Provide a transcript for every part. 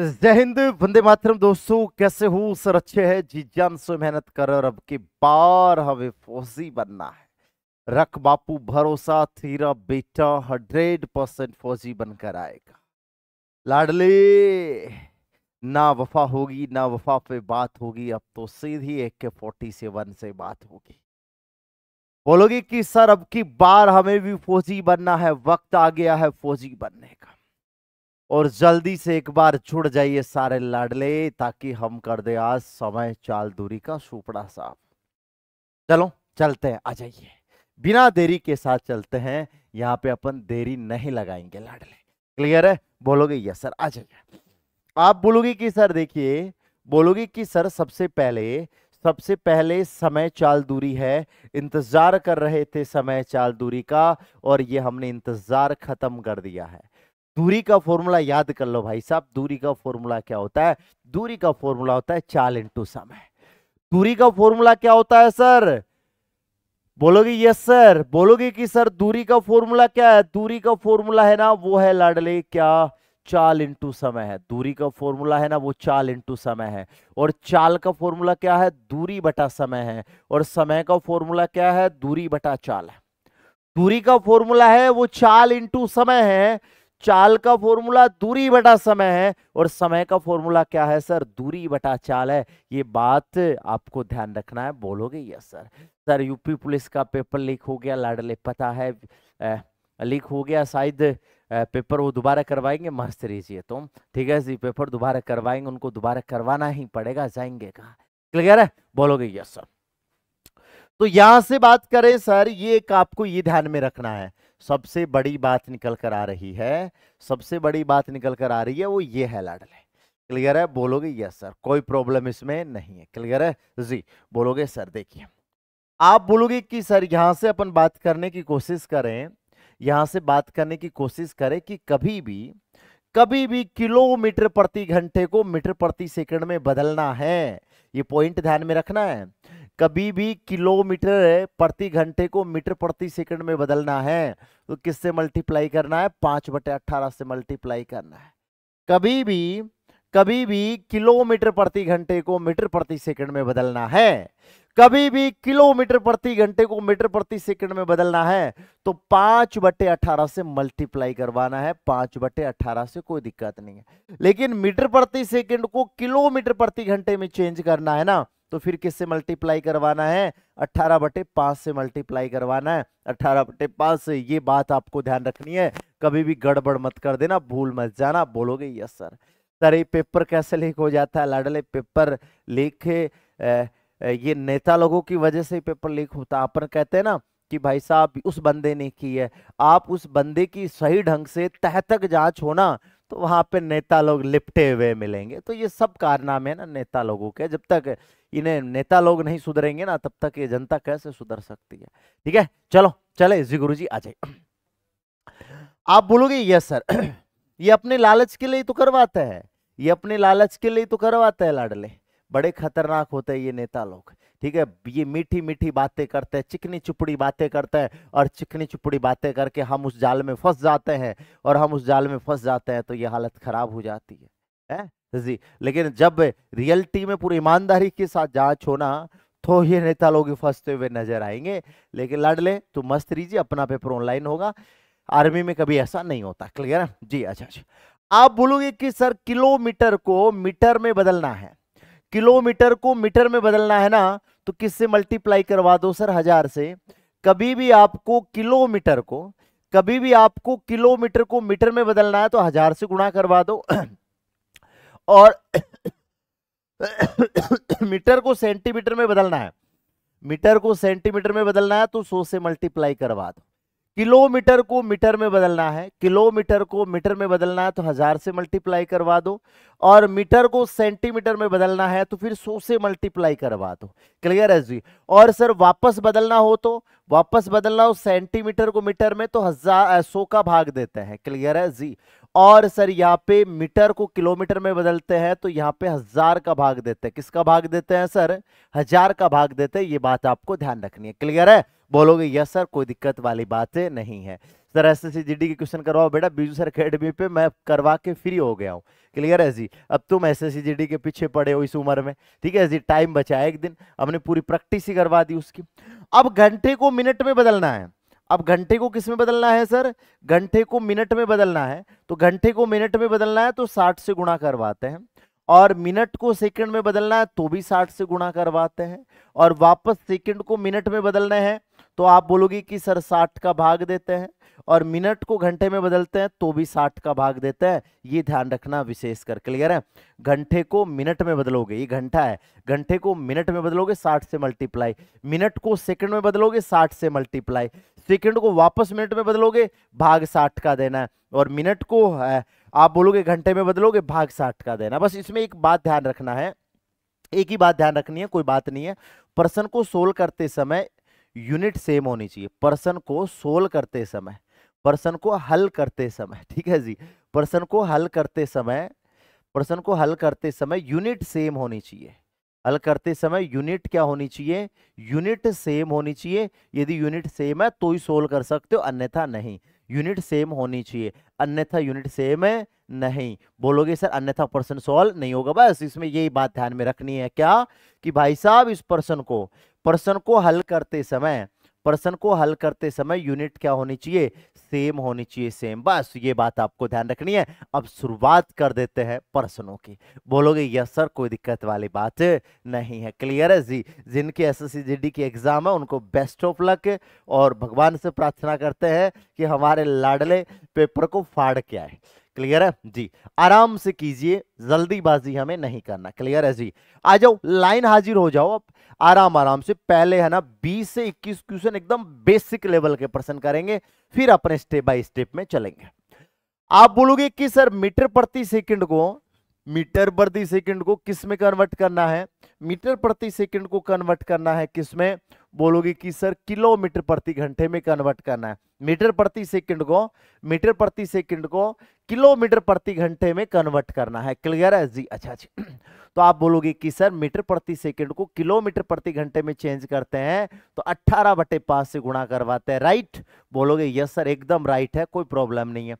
जय हिंद वंदे मातरम दोस्तों कैसे हो सर अच्छे है जी जान से मेहनत कर और अब की बार हमें फौजी बनना है रख बापू भरोसा थीरा बेटा हंड्रेड परसेंट फौजी बनकर आएगा लाडले ना वफा होगी ना वफा पे बात होगी अब तो सीधी एक के फोर्टी सेवन से बात होगी बोलोगे कि सर अब की बार हमें भी फौजी बनना है वक्त आ गया है फौजी बनने का और जल्दी से एक बार छुड़ जाइए सारे लाडले ताकि हम कर दे आज समय चाल दूरी का सुपड़ा साफ चलो चलते हैं आ जाइए बिना देरी के साथ चलते हैं यहाँ पे अपन देरी नहीं लगाएंगे लाडले क्लियर है बोलोगे यस सर आ जाइए आप बोलोगे कि सर देखिए बोलोगे कि सर सबसे पहले सबसे पहले समय चाल दूरी है इंतजार कर रहे थे समय चाल दूरी का और ये हमने इंतजार खत्म कर दिया है दूरी का फॉर्मूला याद कर लो भाई साहब दूरी का फॉर्मूला क्या होता है दूरी का फॉर्मूला होता है चाल इंटू समय दूरी का फॉर्मूला क्या होता है सर बोलोगे यस सर बोलोगे कि सर दूरी का फॉर्मूला क्या है दूरी का फॉर्मूला है ना वो है लाडले क्या चाल इंटू समय है दूरी का फॉर्मूला है ना वो चाल इंटू समय है और चाल का फॉर्मूला क्या है दूरी बटा समय है और समय का फॉर्मूला क्या है दूरी बटा चाल है दूरी का फॉर्मूला है वो चाल इंटू समय है चाल का फॉर्मूला दूरी बटा समय है और समय का फॉर्मूला क्या है सर दूरी बटा चाल है ये बात आपको ध्यान रखना है बोलोगे yes sir sir UP police का पेपर लीक हो गया लाडले पता है लीक हो गया शायद पेपर वो दोबारा करवाएंगे मस्त रहिए तुम ठीक है जी पेपर दोबारा करवाएंगे उनको दोबारा करवाना ही पड़ेगा जाएंगे कहा क्लियर है बोलोगे यस सर तो यहां से बात करें सर ये एक आपको ये ध्यान में रखना है सबसे बड़ी बात निकल कर आ रही है सबसे बड़ी बात निकल कर आ रही है वो ये है लाडले क्लियर है बोलोगे यस सर कोई प्रॉब्लम इसमें नहीं है क्लियर है जी बोलोगे सर देखिए आप बोलोगे कि सर यहां से अपन बात करने की कोशिश करें यहां से बात करने की कोशिश करें कि कभी भी कभी भी किलोमीटर प्रति घंटे को मीटर प्रति सेकंड में बदलना है ये पॉइंट ध्यान में रखना है कभी भी किलोमीटर प्रति घंटे को मीटर प्रति सेकंड में बदलना है तो किससे मल्टीप्लाई करना है पांच बटे अट्ठारह से मल्टीप्लाई करना है कभी भी कभी भी किलोमीटर प्रति घंटे को मीटर प्रति सेकंड में बदलना है कभी भी किलोमीटर प्रति घंटे को मीटर प्रति सेकंड में बदलना है तो पांच बटे अठारह से मल्टीप्लाई करवाना है पांच बटे अठारह से कोई दिक्कत नहीं है लेकिन मीटर प्रति सेकंड को किलोमीटर प्रति घंटे में चेंज करना है ना तो फिर किससे मल्टीप्लाई करवाना है अट्ठारह बटे पांच से मल्टीप्लाई करवाना है अट्ठारह बटे पांच से ये बात आपको ध्यान रखनी है कभी भी गड़बड़ मत कर देना भूल मत जाना बोलोगे यस सर सर ये पेपर कैसे लीक हो जाता है लाडले पेपर लीक ये नेता लोगों की वजह से पेपर लीक होता है अपन कहते हैं ना कि भाई साहब उस बंदे ने की है आप उस बंदे की सही ढंग से तह तक जांच होना तो वहाँ पे नेता लोग लिपटे हुए मिलेंगे तो ये सब कारनामे ना नेता लोगों के जब तक इन्हें नेता लोग नहीं सुधरेंगे ना तब तक ये जनता कैसे सुधर सकती है ठीक है चलो चले जी गुरु जी आ जाए आप बोलोगे यस सर ये अपने लालच के लिए तो करवाते हैं ये अपने लालच के लिए तो करवाते हैं लाडले बड़े खतरनाक होते हैं ये नेता लोग ठीक है ये मीठी मीठी बातें करते हैं चिकनी चुपड़ी बातें करते हैं और चिकनी चुपड़ी बातें करके हम उस जाल में फंस जाते हैं और हम उस जाल में फंस जाते हैं तो ये हालत खराब हो जाती है ए? तो जी लेकिन जब रियलिटी में पूरी ईमानदारी के साथ जांच होना तो ये नेता लोग फंसते हुए नजर आएंगे लेकिन ले तो मस्त रहिए अपना पेपर ऑनलाइन होगा आर्मी में कभी ऐसा नहीं होता क्लियर है जी अच्छा अच्छा आप बोलोगे कि सर किलोमीटर को मीटर में बदलना है किलोमीटर को मीटर में बदलना है ना तो किससे मल्टीप्लाई करवा दो सर हजार से कभी भी आपको किलोमीटर को कभी भी आपको किलोमीटर को मीटर में बदलना है तो हजार से गुणा करवा दो और मीटर को सेंटीमीटर में बदलना है मीटर को सेंटीमीटर में बदलना है तो सौ से मल्टीप्लाई करवा दो किलोमीटर को मीटर में बदलना है किलोमीटर को मीटर में बदलना है तो हजार से मल्टीप्लाई करवा दो और मीटर को सेंटीमीटर में बदलना है तो फिर सौ से मल्टीप्लाई करवा दो क्लियर है जी और सर वापस बदलना हो तो वापस बदलना हो सेंटीमीटर को मीटर में तो हजार सौ का भाग देते हैं क्लियर है जी और सर यहाँ पे मीटर को किलोमीटर में बदलते हैं तो यहाँ पे हजार का भाग देते हैं किसका भाग देते हैं सर हजार का भाग देते हैं ये बात आपको ध्यान रखनी है क्लियर है बोलोगे यस सर कोई दिक्कत वाली बात नहीं है सर एस एस के क्वेश्चन करवाओ बेटा बीजू सर अकेडमी पे मैं करवा के फ्री हो गया हूँ क्लियर है जी अब तुम एस एस के पीछे पड़े हो इस उम्र में ठीक है जी टाइम बचा एक दिन हमने पूरी प्रैक्टिस ही करवा दी उसकी अब घंटे को मिनट में बदलना है अब घंटे को किस में बदलना है सर घंटे को मिनट में बदलना है तो घंटे को मिनट में बदलना है तो साठ से गुणा करवाते हैं और मिनट को सेकंड में बदलना है तो भी साठ से गुणा करवाते हैं और वापस सेकंड को मिनट में बदलना है तो आप बोलोगे कि सर साठ का भाग देते हैं और मिनट को घंटे में बदलते हैं तो भी साठ का भाग देते हैं ये ध्यान रखना विशेष कर क्लियर है घंटे को मिनट में बदलोगे ये घंटा है घंटे को मिनट में बदलोगे साठ से मल्टीप्लाई मिनट को सेकंड में बदलोगे साठ से मल्टीप्लाई सेकंड को वापस मिनट में बदलोगे भाग साठ का देना है और मिनट को आप बोलोगे घंटे में बदलोगे भाग साठ का देना बस इसमें एक बात ध्यान रखना है एक ही बात ध्यान रखनी है कोई बात नहीं है प्रश्न को सोल्व करते समय यूनिट सेम होनी चाहिए पर्सन को सोल्व करते समय पर्सन को हल करते समय ठीक है जी पर्सन को हल करते समय पर्सन को हल करते समय यूनिट सेम होनी चाहिए हल करते समय यूनिट क्या होनी चाहिए यूनिट सेम होनी चाहिए यदि यूनिट सेम है तो ही सोल्व कर सकते हो अन्यथा नहीं यूनिट सेम होनी चाहिए अन्यथा यूनिट सेम है नहीं बोलोगे सर अन्यथा पर्सन सॉल्व नहीं होगा बस इसमें यही बात ध्यान में रखनी है क्या कि भाई साहब इस पर्सन को प्रश्न को हल करते समय प्रश्न को हल करते समय यूनिट क्या होनी चाहिए सेम होनी चाहिए सेम बस ये बात आपको ध्यान रखनी है अब शुरुआत कर देते हैं प्रश्नों की बोलोगे यस सर कोई दिक्कत वाली बात नहीं है क्लियर है जी जिनके एस एस की एग्जाम है उनको बेस्ट ऑफ लक और भगवान से प्रार्थना करते हैं कि हमारे लाडले पेपर को फाड़ के आए क्लियर है जी आराम से कीजिए जल्दीबाजी हमें नहीं करना क्लियर है जी आ जाओ लाइन हाजिर हो जाओ आप आराम आराम से पहले है ना 20 से 21 क्वेश्चन एकदम बेसिक लेवल के प्रश्न करेंगे फिर अपने स्टेप बाय स्टेप में चलेंगे आप बोलोगे कि सर मीटर प्रति सेकंड को मीटर प्रति सेकंड को किस में कन्वर्ट करना है मीटर प्रति सेकंड को कन्वर्ट करना है किसमें बोलोगे कि सर किलोमीटर प्रति घंटे में कन्वर्ट करना है मीटर प्रति सेकंड को मीटर प्रति सेकंड को किलोमीटर प्रति घंटे में कन्वर्ट करना है क्लियर है जी अच्छा जी अच्छा। तो आप बोलोगे कि सर मीटर प्रति सेकंड को किलोमीटर प्रति घंटे में चेंज करते हैं तो 18 बटे पांच से गुणा करवाते हैं राइट बोलोगे यस सर एकदम राइट है कोई प्रॉब्लम नहीं है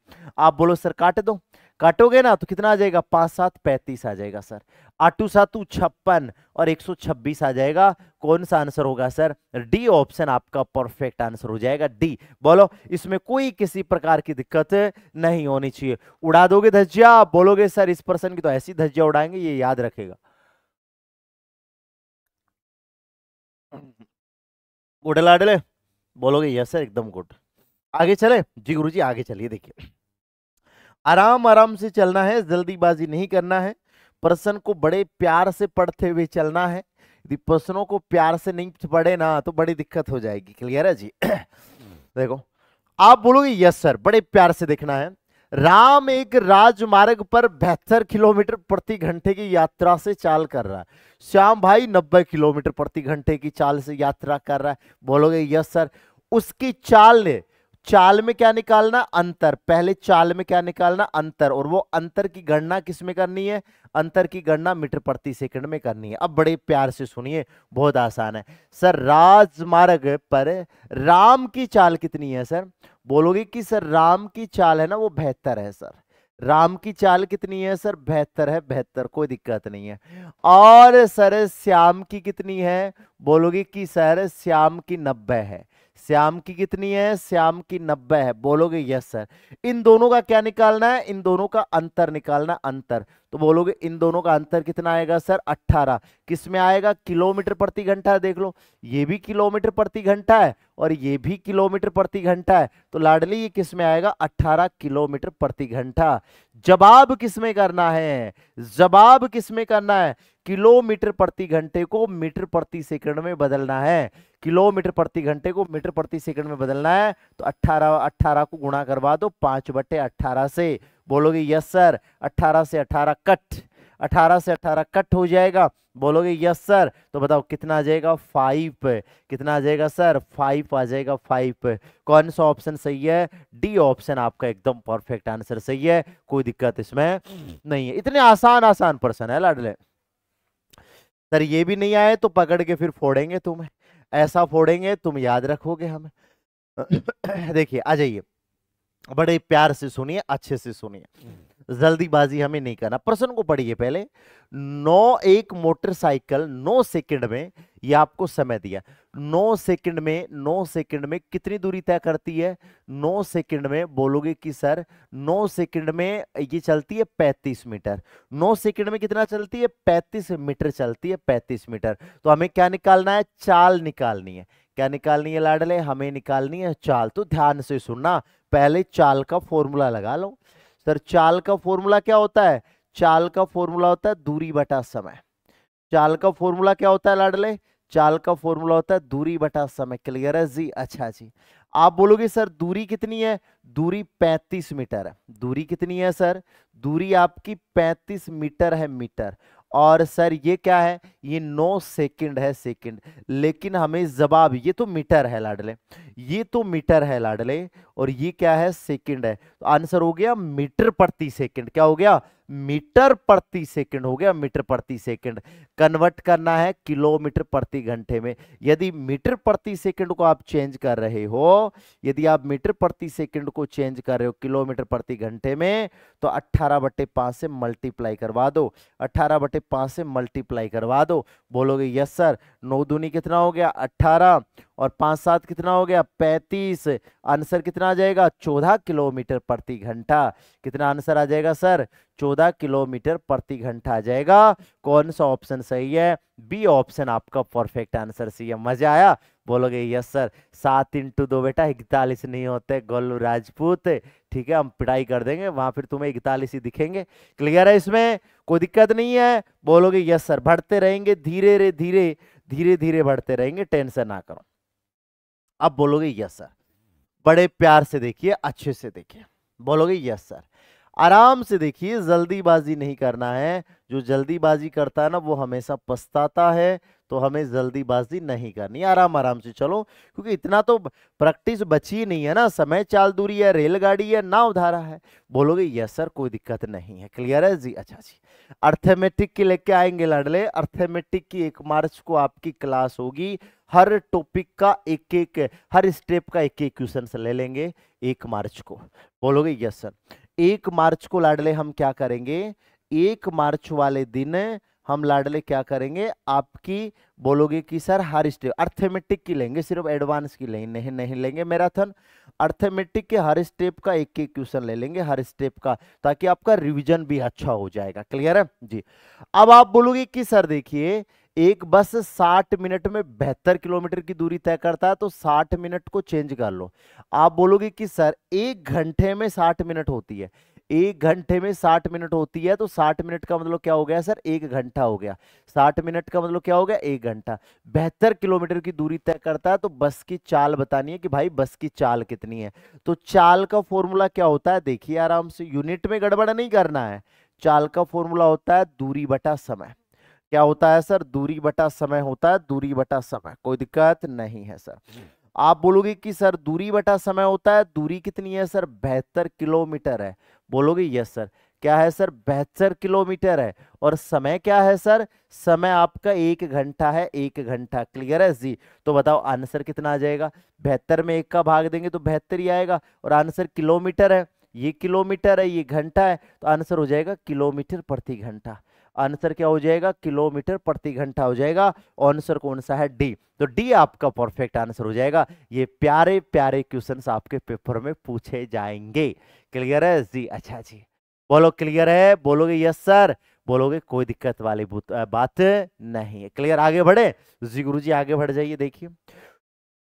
आप बोलो सर काट दो काटोगे ना तो कितना आ जाएगा पांच सात पैंतीस आ जाएगा सर आटू सातू छप्पन और एक सौ छब्बीस आ जाएगा कौन सा आंसर होगा सर डी ऑप्शन आपका परफेक्ट आंसर हो जाएगा डी बोलो इसमें कोई किसी प्रकार की दिक्कत नहीं होनी चाहिए उड़ा दोगे धज्जिया बोलोगे सर इस पर्सन की तो ऐसी धज्जिया उड़ाएंगे ये याद रखेगा गुड लाडले बोलोगे यस सर एकदम गुड आगे चले जी गुरु जी आगे चलिए देखिए आराम आराम से चलना है जल्दीबाजी नहीं करना है प्रश्न को बड़े प्यार से पढ़ते हुए चलना है यदि प्रश्नों को प्यार से नहीं पढ़े ना तो बड़ी दिक्कत हो जाएगी क्लियर है जी देखो आप बोलोगे यस सर बड़े प्यार से देखना है राम एक राजमार्ग पर बेहतर किलोमीटर प्रति घंटे की यात्रा से चाल कर रहा है श्याम भाई 90 किलोमीटर प्रति घंटे की चाल से यात्रा कर रहा है बोलोगे यस सर उसकी चाल ने चाल में क्या निकालना अंतर पहले चाल में क्या निकालना अंतर और वो अंतर की गणना किस में करनी है अंतर की गणना मीटर प्रति सेकंड में करनी है अब बड़े प्यार से सुनिए बहुत आसान है सर राजमार्ग पर राम की चाल कितनी है सर बोलोगे कि सर राम की चाल है ना वो बेहतर है सर राम की चाल कितनी है सर बेहतर है बेहतर कोई दिक्कत नहीं है और सर श्याम की कितनी है बोलोगे कि सर श्याम की नब्बे है श्याम की कितनी है श्याम की नब्बे है बोलोगे यस सर इन दोनों का क्या निकालना है इन दोनों का अंतर निकालना अंतर तो बोलोगे इन दोनों का अंतर कितना आएगा सर 18 किस में आएगा किलोमीटर प्रति घंटा देख लो ये भी किलोमीटर प्रति घंटा है और ये भी किलोमीटर प्रति घंटा है तो लाडली ये किस में आएगा 18 किलोमीटर प्रति घंटा जवाब किस में करना है जवाब किस में करना है किलोमीटर प्रति घंटे को मीटर प्रति सेकंड में बदलना है किलोमीटर प्रति घंटे को मीटर प्रति सेकंड में बदलना है तो 18 18 को गुणा करवा दो पांच बटे अट्ठारह से बोलोगे यस सर 18 से 18 कट 18 से 18 कट हो जाएगा बोलोगे यस सर तो बताओ कितना आ जाएगा फाइव कितना आ जाएगा सर फाइव आ जाएगा फाइव कौन सा ऑप्शन सही है डी ऑप्शन आपका एकदम परफेक्ट आंसर सही है कोई दिक्कत इसमें नहीं है इतने आसान आसान पर्सन है लाडले सर ये भी नहीं आए तो पकड़ के फिर फोड़ेंगे तुम्हें ऐसा फोड़ेंगे तुम याद रखोगे हमें देखिए आ जाइए बड़े प्यार से सुनिए अच्छे से सुनिए हम्म। जल्दीबाजी हमें नहीं करना प्रश्न को पढ़िए पहले नौ एक मोटरसाइकिल नौ सेकंड में ये आपको समय दिया नौ सेकंड में नौ सेकंड में कितनी दूरी तय करती है नौ सेकंड में बोलोगे कि सर नौ सेकंड में ये चलती है पैंतीस मीटर नौ सेकंड में कितना चलती है पैंतीस मीटर चलती है पैंतीस मीटर तो हमें क्या निकालना है चाल निकालनी है क्या निकालनी है लाडले हमें निकालनी है चाल तो ध्यान से सुनना पहले चाल का फॉर्मूला लगा लो सर चाल का फॉर्मूला क्या होता है चाल का फॉर्मूला होता है दूरी बटा समय चाल का फॉर्मूला क्या होता है लाडले चाल का फॉर्मूला होता है दूरी बटा समय क्लियर है जी अच्छा जी आप बोलोगे सर दूरी कितनी है दूरी 35 मीटर है दूरी कितनी है सर दूरी आपकी 35 मीटर है मीटर और सर ये क्या है ये नौ सेकंड है सेकंड लेकिन हमें जवाब ये तो मीटर है लाडले ये तो मीटर है लाडले और ये क्या है सेकंड है तो आंसर हो गया मीटर प्रति सेकंड क्या हो गया मीटर प्रति सेकंड हो गया मीटर प्रति सेकंड कन्वर्ट करना है किलोमीटर प्रति घंटे में यदि मीटर प्रति सेकंड को आप चेंज कर रहे हो यदि आप मीटर प्रति सेकंड को चेंज कर रहे हो किलोमीटर प्रति घंटे में तो 18 बटे पाँच से मल्टीप्लाई करवा दो 18 बटे पाँच से मल्टीप्लाई करवा दो बोलोगे यस सर नौ दूनी कितना हो गया अट्ठारह और पाँच सात कितना हो गया पैंतीस आंसर कितना आ जाएगा चौदह किलोमीटर प्रति घंटा कितना आंसर आ जाएगा सर चौदह किलोमीटर प्रति घंटा आ जाएगा कौन सा ऑप्शन सही है बी ऑप्शन आपका परफेक्ट आंसर सही है मजा आया बोलोगे यस सर सात इंटू दो बेटा इकतालीस नहीं होते गोलू राजपूत ठीक है हम पिटाई कर देंगे वहां फिर तुम्हें इकतालीस ही दिखेंगे क्लियर है इसमें कोई दिक्कत नहीं है बोलोगे यस सर बढ़ते रहेंगे धीरे धीरे धीरे धीरे बढ़ते रहेंगे टेंशन ना करो आप बोलोगे यस सर बड़े प्यार से देखिए अच्छे से देखिए बोलोगे यस सर आराम से देखिए जल्दीबाजी नहीं करना है जो जल्दीबाजी करता है ना वो हमेशा पछताता है तो हमें जल्दीबाजी नहीं करनी आराम आराम से चलो क्योंकि इतना तो प्रैक्टिस बची नहीं है ना समय चाल दूरी है रेलगाड़ी है नाव धारा है बोलोगे यस सर कोई दिक्कत नहीं है क्लियर है जी अच्छा जी अर्थेमेटिक की लेके आएंगे लड़ले अर्थेमेटिक की एक मार्च को आपकी क्लास होगी हर टॉपिक का एक एक हर स्टेप का एक एक क्वेश्चन ले लेंगे एक मार्च को बोलोगे यस सर एक मार्च को लाडले हम क्या करेंगे एक मार्च वाले दिन हम लाडले क्या करेंगे आपकी बोलोगे कि सर हर स्टेप अर्थमेटिक की लेंगे सिर्फ एडवांस की लेंगे नहीं नहीं लेंगे मैराथन अर्थमेटिक के हर स्टेप का एक एक क्वेश्चन ले लेंगे हर स्टेप का ताकि आपका रिवीजन भी अच्छा हो जाएगा क्लियर है जी अब आप बोलोगे कि सर देखिए एक बस 60 मिनट में बेहतर किलोमीटर की दूरी तय करता है तो 60 मिनट को चेंज कर लो आप बोलोगे कि सर एक घंटे में 60 मिनट होती है एक घंटे में 60 मिनट होती है तो 60 मिनट का मतलब क्या हो गया सर एक घंटा हो गया 60 मिनट का मतलब क्या हो गया एक घंटा बेहतर किलोमीटर की दूरी तय करता है तो बस की चाल बतानी है कि भाई बस की चाल कितनी है तो चाल का फॉर्मूला क्या होता है देखिए आराम से यूनिट में गड़बड़ नहीं करना है चाल का फॉर्मूला होता है दूरी बटा समय क्या होता है सर दूरी बटा समय होता है दूरी बटा समय कोई दिक्कत नहीं है सर आप बोलोगे कि सर दूरी बटा समय होता है दूरी कितनी है सर बेहतर किलोमीटर है बोलोगे यस सर क्या है सर बेहतर किलोमीटर है और समय क्या है सर समय आपका एक घंटा है एक घंटा क्लियर है जी तो बताओ आंसर कितना आ जाएगा बेहतर में एक का भाग देंगे तो बेहतर ही आएगा और आंसर किलोमीटर है ये किलोमीटर है ये घंटा है तो आंसर हो जाएगा किलोमीटर प्रति घंटा आंसर क्या हो जाएगा किलोमीटर प्रति घंटा हो जाएगा आंसर कौन सा है डी तो डी आपका परफेक्ट आंसर हो जाएगा ये प्यारे प्यारे क्वेश्चन आपके पेपर में पूछे जाएंगे क्लियर है जी अच्छा जी बोलो क्लियर है बोलोगे यस सर बोलोगे कोई दिक्कत वाली बात नहीं है क्लियर आगे बढ़े जी गुरु जी आगे बढ़ जाइए देखिए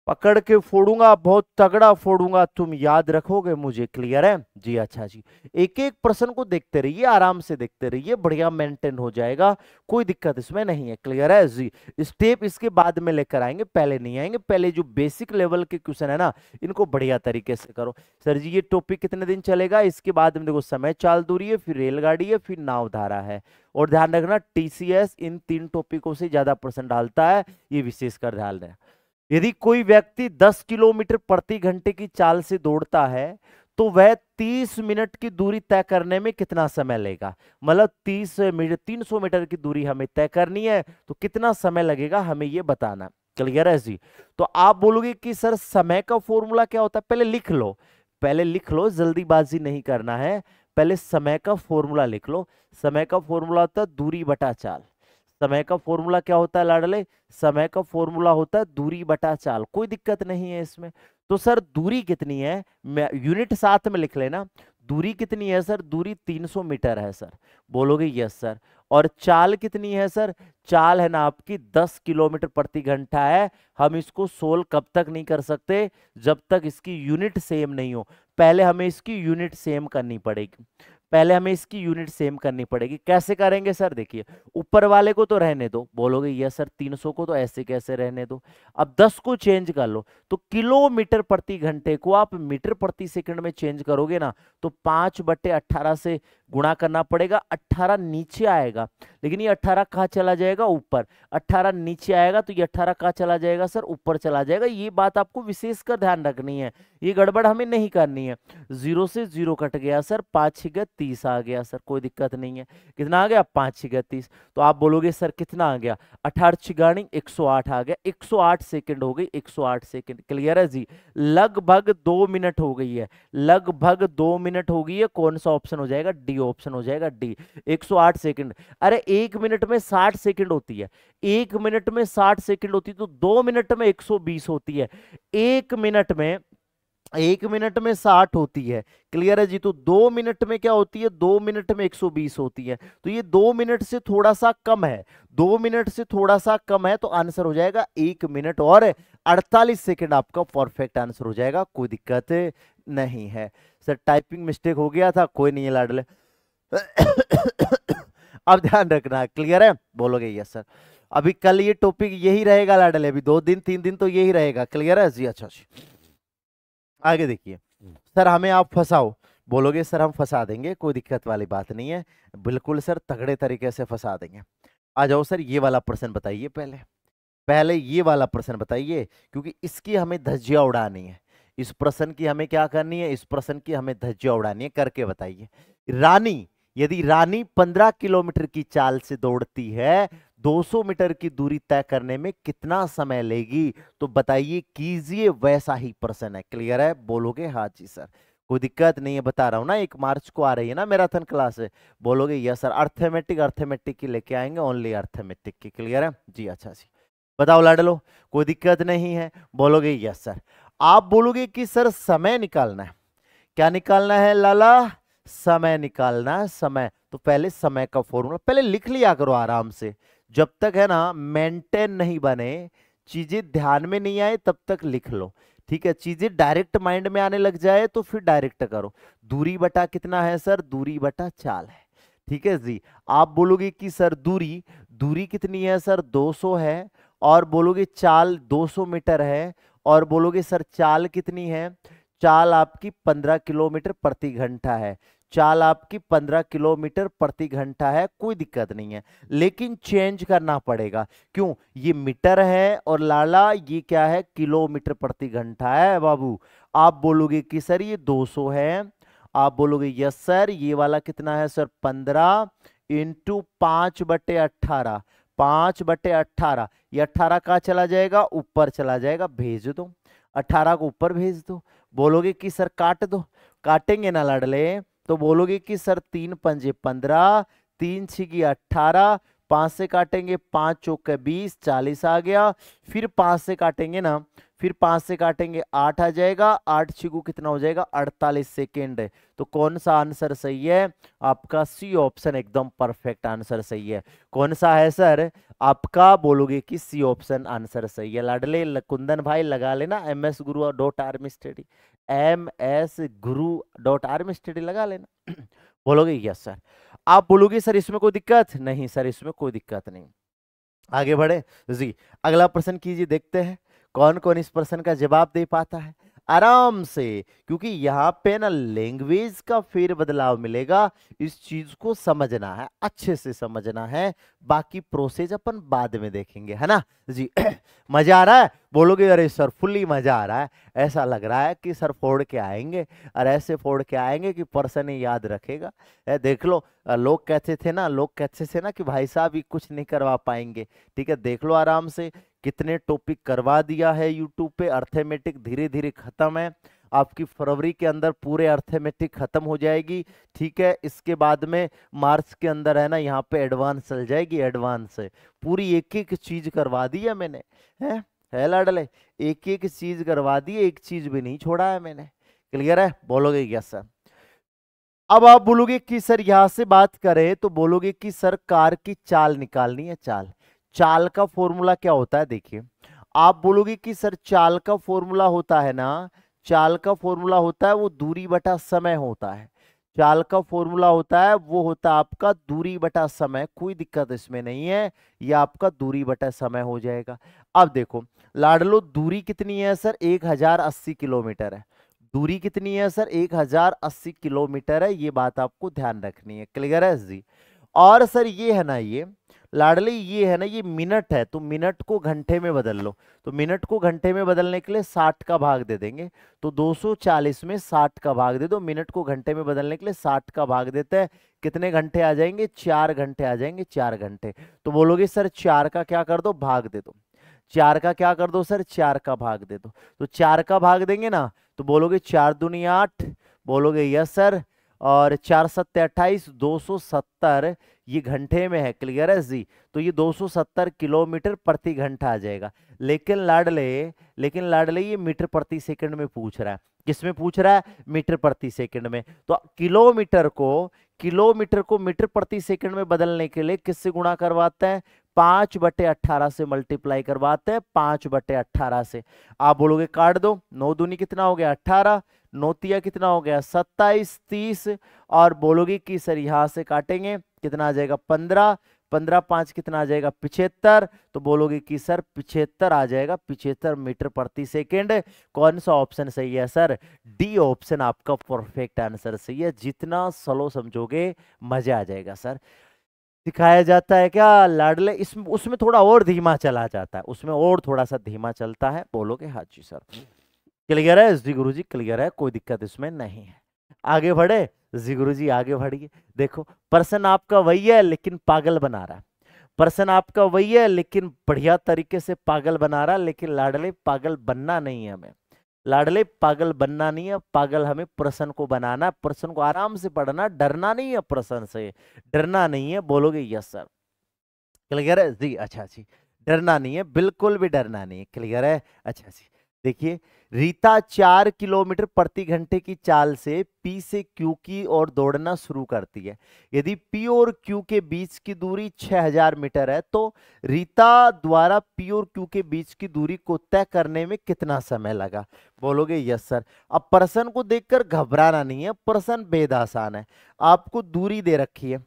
पकड़ के फोड़ूंगा बहुत तगड़ा फोड़ूंगा तुम याद रखोगे मुझे क्लियर है जी अच्छा जी एक एक प्रश्न को देखते रहिए आराम से देखते रहिए बढ़िया मेंटेन हो जाएगा कोई दिक्कत इसमें नहीं है क्लियर है जी स्टेप इसके बाद में लेकर आएंगे पहले नहीं आएंगे पहले जो बेसिक लेवल के क्वेश्चन है ना इनको बढ़िया तरीके से करो सर जी ये टॉपिक कितने दिन चलेगा इसके बाद में देखो समय चाल दूरी है फिर रेलगाड़ी है फिर नावधारा है और ध्यान रखना टी इन तीन टॉपिकों से ज्यादा प्रश्न डालता है ये विशेषकर ध्यान रहे यदि कोई व्यक्ति 10 किलोमीटर प्रति घंटे की चाल से दौड़ता है तो वह 30 मिनट की दूरी तय करने में कितना समय लेगा मतलब 30 मीटर 300 मीटर की दूरी हमें तय करनी है तो कितना समय लगेगा हमें ये बताना क्लियर है जी तो आप बोलोगे कि सर समय का फॉर्मूला क्या होता है पहले लिख लो पहले लिख लो जल्दीबाजी नहीं करना है पहले समय का फॉर्मूला लिख लो समय का फॉर्मूला होता है दूरी बटा चाल समय का फॉर्मूला क्या होता है लाडले समय का फॉर्मूला होता है दूरी बटा चाल कोई दिक्कत नहीं है इसमें तो सर दूरी कितनी है यूनिट साथ में लिख लेना दूरी कितनी है सर दूरी 300 मीटर है सर बोलोगे यस सर और चाल कितनी है सर चाल है ना आपकी 10 किलोमीटर प्रति घंटा है हम इसको सोल कब तक नहीं कर सकते जब तक इसकी यूनिट सेम नहीं हो पहले हमें इसकी यूनिट सेम करनी पड़ेगी पहले हमें इसकी यूनिट सेम करनी पड़ेगी कैसे करेंगे सर देखिए ऊपर वाले को तो रहने दो बोलोगे यस सर 300 को तो ऐसे कैसे रहने दो अब 10 को चेंज कर लो तो किलोमीटर प्रति घंटे को आप मीटर प्रति सेकंड में चेंज करोगे ना तो पांच बटे अट्ठारह से गुणा करना पड़ेगा 18 नीचे आएगा लेकिन ये 18 कहाँ चला जाएगा ऊपर 18 नीचे आएगा तो ये 18 कहाँ चला जाएगा सर ऊपर चला जाएगा ये बात आपको विशेष कर ध्यान रखनी है ये गड़बड़ हमें नहीं करनी है जीरो से जीरो कट गया सर पाँच छिगत तीस आ गया सर कोई दिक्कत नहीं है कितना आ गया पाँच छिगत तीस तो आप बोलोगे सर कितना आ गया अठारह छिगानी एक आ गया एक सेकेंड हो गई एक सेकेंड क्लियर है जी लगभग दो मिनट हो गई है लगभग दो मिनट हो गई है कौन सा ऑप्शन हो जाएगा डी ये ऑप्शन हो जाएगा डी 108 सेकंड अरे एक मिनट में 60 सेकंड होती है एक मिनट में 60 सेकंड होती तो दो मिनट में 120 होती है एक मिनट में एक मिनट में साठ होती है क्लियर है जी तो दो मिनट में क्या होती है दो मिनट में एक सौ बीस होती है तो ये दो मिनट से थोड़ा सा कम है दो मिनट से थोड़ा सा कम है तो आंसर हो जाएगा एक मिनट और अड़तालीस सेकंड आपका परफेक्ट आंसर हो जाएगा कोई दिक्कत नहीं है सर टाइपिंग मिस्टेक हो गया था कोई नहीं है लाडले अब ध्यान रखना क्लियर है बोलोगे यस सर अभी कल ये टॉपिक यही रहेगा लाडले अभी दो दिन तीन दिन तो यही रहेगा क्लियर है जी अच्छा जी अच्छा। आगे देखिए हम्म। सर हमें आप फंसाओ बोलोगे सर हम फंसा देंगे कोई दिक्कत वाली बात नहीं है बिल्कुल सर तगड़े तरीके से फंसा देंगे आ जाओ सर ये वाला प्रश्न बताइए पहले पहले ये वाला प्रश्न बताइए क्योंकि इसकी हमें धज्जिया उड़ानी है इस प्रश्न की हमें क्या करनी है इस प्रश्न की हमें धज्जिया उड़ानी है करके बताइए रानी यदि रानी 15 किलोमीटर की चाल से दौड़ती है 200 मीटर की दूरी तय करने में कितना समय लेगी तो बताइए कीजिए वैसा ही प्रश्न है क्लियर है बोलोगे हाँ जी सर कोई दिक्कत नहीं है बता रहा हूँ ना एक मार्च को आ रही है ना मैराथन क्लास है बोलोगे यस सर अर्थमेटिक अर्थमेटिक की लेके आएंगे ओनली अर्थमेटिक की क्लियर है जी अच्छा जी बताओ लाड लो कोई दिक्कत नहीं है बोलोगे यस सर आप बोलोगे कि सर समय निकालना है क्या निकालना है लाला समय निकालना है समय तो पहले समय का फॉर्मूला पहले लिख लिया करो आराम से जब तक है ना मेंटेन नहीं बने चीजें ध्यान में नहीं आए तब तक लिख लो ठीक है चीजें डायरेक्ट माइंड में आने लग जाए तो फिर डायरेक्ट करो दूरी बटा कितना है सर दूरी बटा चाल है ठीक है जी आप बोलोगे कि सर दूरी दूरी कितनी है सर 200 है और बोलोगे चाल 200 मीटर है और बोलोगे सर चाल कितनी है चाल आपकी पंद्रह किलोमीटर प्रति घंटा है चाल आपकी पंद्रह किलोमीटर प्रति घंटा है कोई दिक्कत नहीं है लेकिन चेंज करना पड़ेगा क्यों ये मीटर है और लाला ये क्या है किलोमीटर प्रति घंटा है बाबू आप बोलोगे कि सर ये 200 है आप बोलोगे यस सर ये वाला कितना है सर 15 इंटू पांच बटे अट्ठारह पांच बटे अट्ठारह ये अट्ठारह कहाँ चला जाएगा ऊपर चला जाएगा भेज दो अट्ठारह को ऊपर भेज दो बोलोगे कि सर काट दो काटेंगे ना लड़ले तो बोलोगे कि सर तीन पंजे पंद्रह तीन छिगी अट्ठारह पाँच से काटेंगे पाँच चौके बीस चालीस आ गया फिर पाँच से काटेंगे ना फिर पांच से काटेंगे आठ आ जाएगा आठ छिगु कितना हो जाएगा अड़तालीस सेकेंड तो कौन सा आंसर सही है आपका सी ऑप्शन एकदम परफेक्ट आंसर सही है कौन सा है सर आपका बोलोगे कि सी ऑप्शन आंसर सही है लाडले कुंदन भाई लगा लेना M S Guru dot army study M S Guru dot army study लगा लेना बोलोगे यस सर आप बोलोगे सर इसमें कोई दिक्कत नहीं सर इसमें कोई दिक्कत नहीं आगे बढ़े जी अगला प्रश्न कीजिए देखते हैं कौन कौन इस प्रश्न का जवाब दे पाता है आराम से क्योंकि यहाँ पे ना लैंग्वेज का फिर बदलाव मिलेगा इस चीज को समझना है अच्छे से समझना है बाकी प्रोसेस अपन बाद में देखेंगे है ना जी मजा आ रहा है बोलोगे अरे सर फुल्ली मज़ा आ रहा है ऐसा लग रहा है कि सर फोड़ के आएंगे और ऐसे फोड़ के आएंगे कि पर्सन ही याद रखेगा ए, देख लो लोग कहते थे ना लोग कहते थे ना कि भाई साहब ये कुछ नहीं करवा पाएंगे ठीक है देख लो आराम से कितने टॉपिक करवा दिया है यूट्यूब पे अर्थेमेटिक धीरे धीरे ख़त्म है आपकी फरवरी के अंदर पूरे अर्थेमेटिक ख़त्म हो जाएगी ठीक है इसके बाद में मार्च के अंदर है ना यहाँ पे एडवांस चल जाएगी एडवांस पूरी एक एक चीज़ करवा दी है मैंने है है लाडले एक एक चीज करवा दी एक चीज भी नहीं छोड़ा है मैंने क्लियर है बोलोगे क्या सर अब आप बोलोगे कि सर यहां से बात करें तो बोलोगे कि सर कार की चाल निकालनी है चाल चाल का फॉर्मूला क्या होता है देखिए आप बोलोगे कि सर चाल का फॉर्मूला होता है ना चाल का फॉर्मूला होता है वो दूरी बटा समय होता है चाल का फॉर्मूला होता है वो होता है आपका दूरी बटा समय कोई दिक्कत इसमें नहीं है ये आपका दूरी बटा समय हो जाएगा अब देखो लाडलो दूरी कितनी है सर 1080 किलोमीटर है दूरी कितनी है सर 1080 किलोमीटर है ये बात आपको ध्यान रखनी है क्लियर है जी और सर ये है ना ये लाडली ये है ना ये मिनट है तो मिनट को घंटे में बदल लो तो मिनट को घंटे में बदलने के लिए 60 का भाग दे देंगे तो 240 में 60 का भाग दे दो मिनट को घंटे में बदलने के लिए 60 का भाग देते हैं कितने घंटे आ जाएंगे चार घंटे आ जाएंगे चार घंटे तो बोलोगे सर चार का क्या कर दो भाग दे दो चार का क्या कर दो सर चार का भाग दे दो तो चार का भाग देंगे ना तो बोलोगे चार दुनिया आठ बोलोगे यस सर और चार सत्य अट्ठाईस दो सौ सत्तर ये घंटे में है क्लियर है जी तो ये दो सत्तर किलोमीटर प्रति घंटा आ जाएगा लेकिन लाडले लेकिन लाडले ये मीटर प्रति सेकंड में पूछ रहा है किसमें पूछ रहा है मीटर प्रति सेकंड में तो किलोमीटर को किलोमीटर को मीटर प्रति सेकंड में बदलने के लिए किससे गुणा करवाते हैं पांच बटे अट्ठारह से मल्टीप्लाई करवाते हैं पांच बटे अट्ठारह से आप बोलोगे काट दो नौ दूनी कितना हो गया अट्ठारह नोतिया कितना हो गया सत्ताईस तीस और बोलोगे कि सर यहां से काटेंगे कितना आ जाएगा पंद्रह पंद्रह पांच कितना आ जाएगा पिछहत्तर तो बोलोगे कि सर पिछहत्तर आ जाएगा पिछहत्तर मीटर प्रति सेकेंड कौन सा ऑप्शन सही है सर डी ऑप्शन आपका परफेक्ट आंसर सही है जितना स्लो समझोगे मजा आ जाएगा सर सिखाया जाता है क्या लाडले इस उसमें थोड़ा और धीमा चला जाता है उसमें और थोड़ा सा धीमा चलता है बोलोगे हाँ जी सर क्लियर है जी गुरु जी क्लियर है कोई दिक्कत इसमें नहीं है आगे बढ़े जी गुरु जी आगे बढ़िए देखो पर्सन आपका वही है लेकिन पागल बना रहा है पर्सन आपका वही है लेकिन बढ़िया तरीके से पागल बना रहा लेकिन लाडले पागल बनना नहीं है हमें लाडले पागल बनना नहीं है पागल हमें प्रश्न को बनाना प्रश्न को आराम से पढ़ना डरना नहीं है प्रश्न से डरना नहीं है बोलोगे यस सर क्लियर है जी अच्छा जी डरना नहीं है बिल्कुल भी डरना नहीं है क्लियर है अच्छा जी देखिए रीता चार किलोमीटर प्रति घंटे की चाल से पी से क्यू की ओर दौड़ना शुरू करती है यदि पी और क्यू के बीच की दूरी 6000 मीटर है तो रीता द्वारा पी और क्यू के बीच की दूरी को तय करने में कितना समय लगा बोलोगे यस सर अब प्रश्न को देखकर घबराना नहीं है प्रश्न बेद आसान है आपको दूरी दे रखी है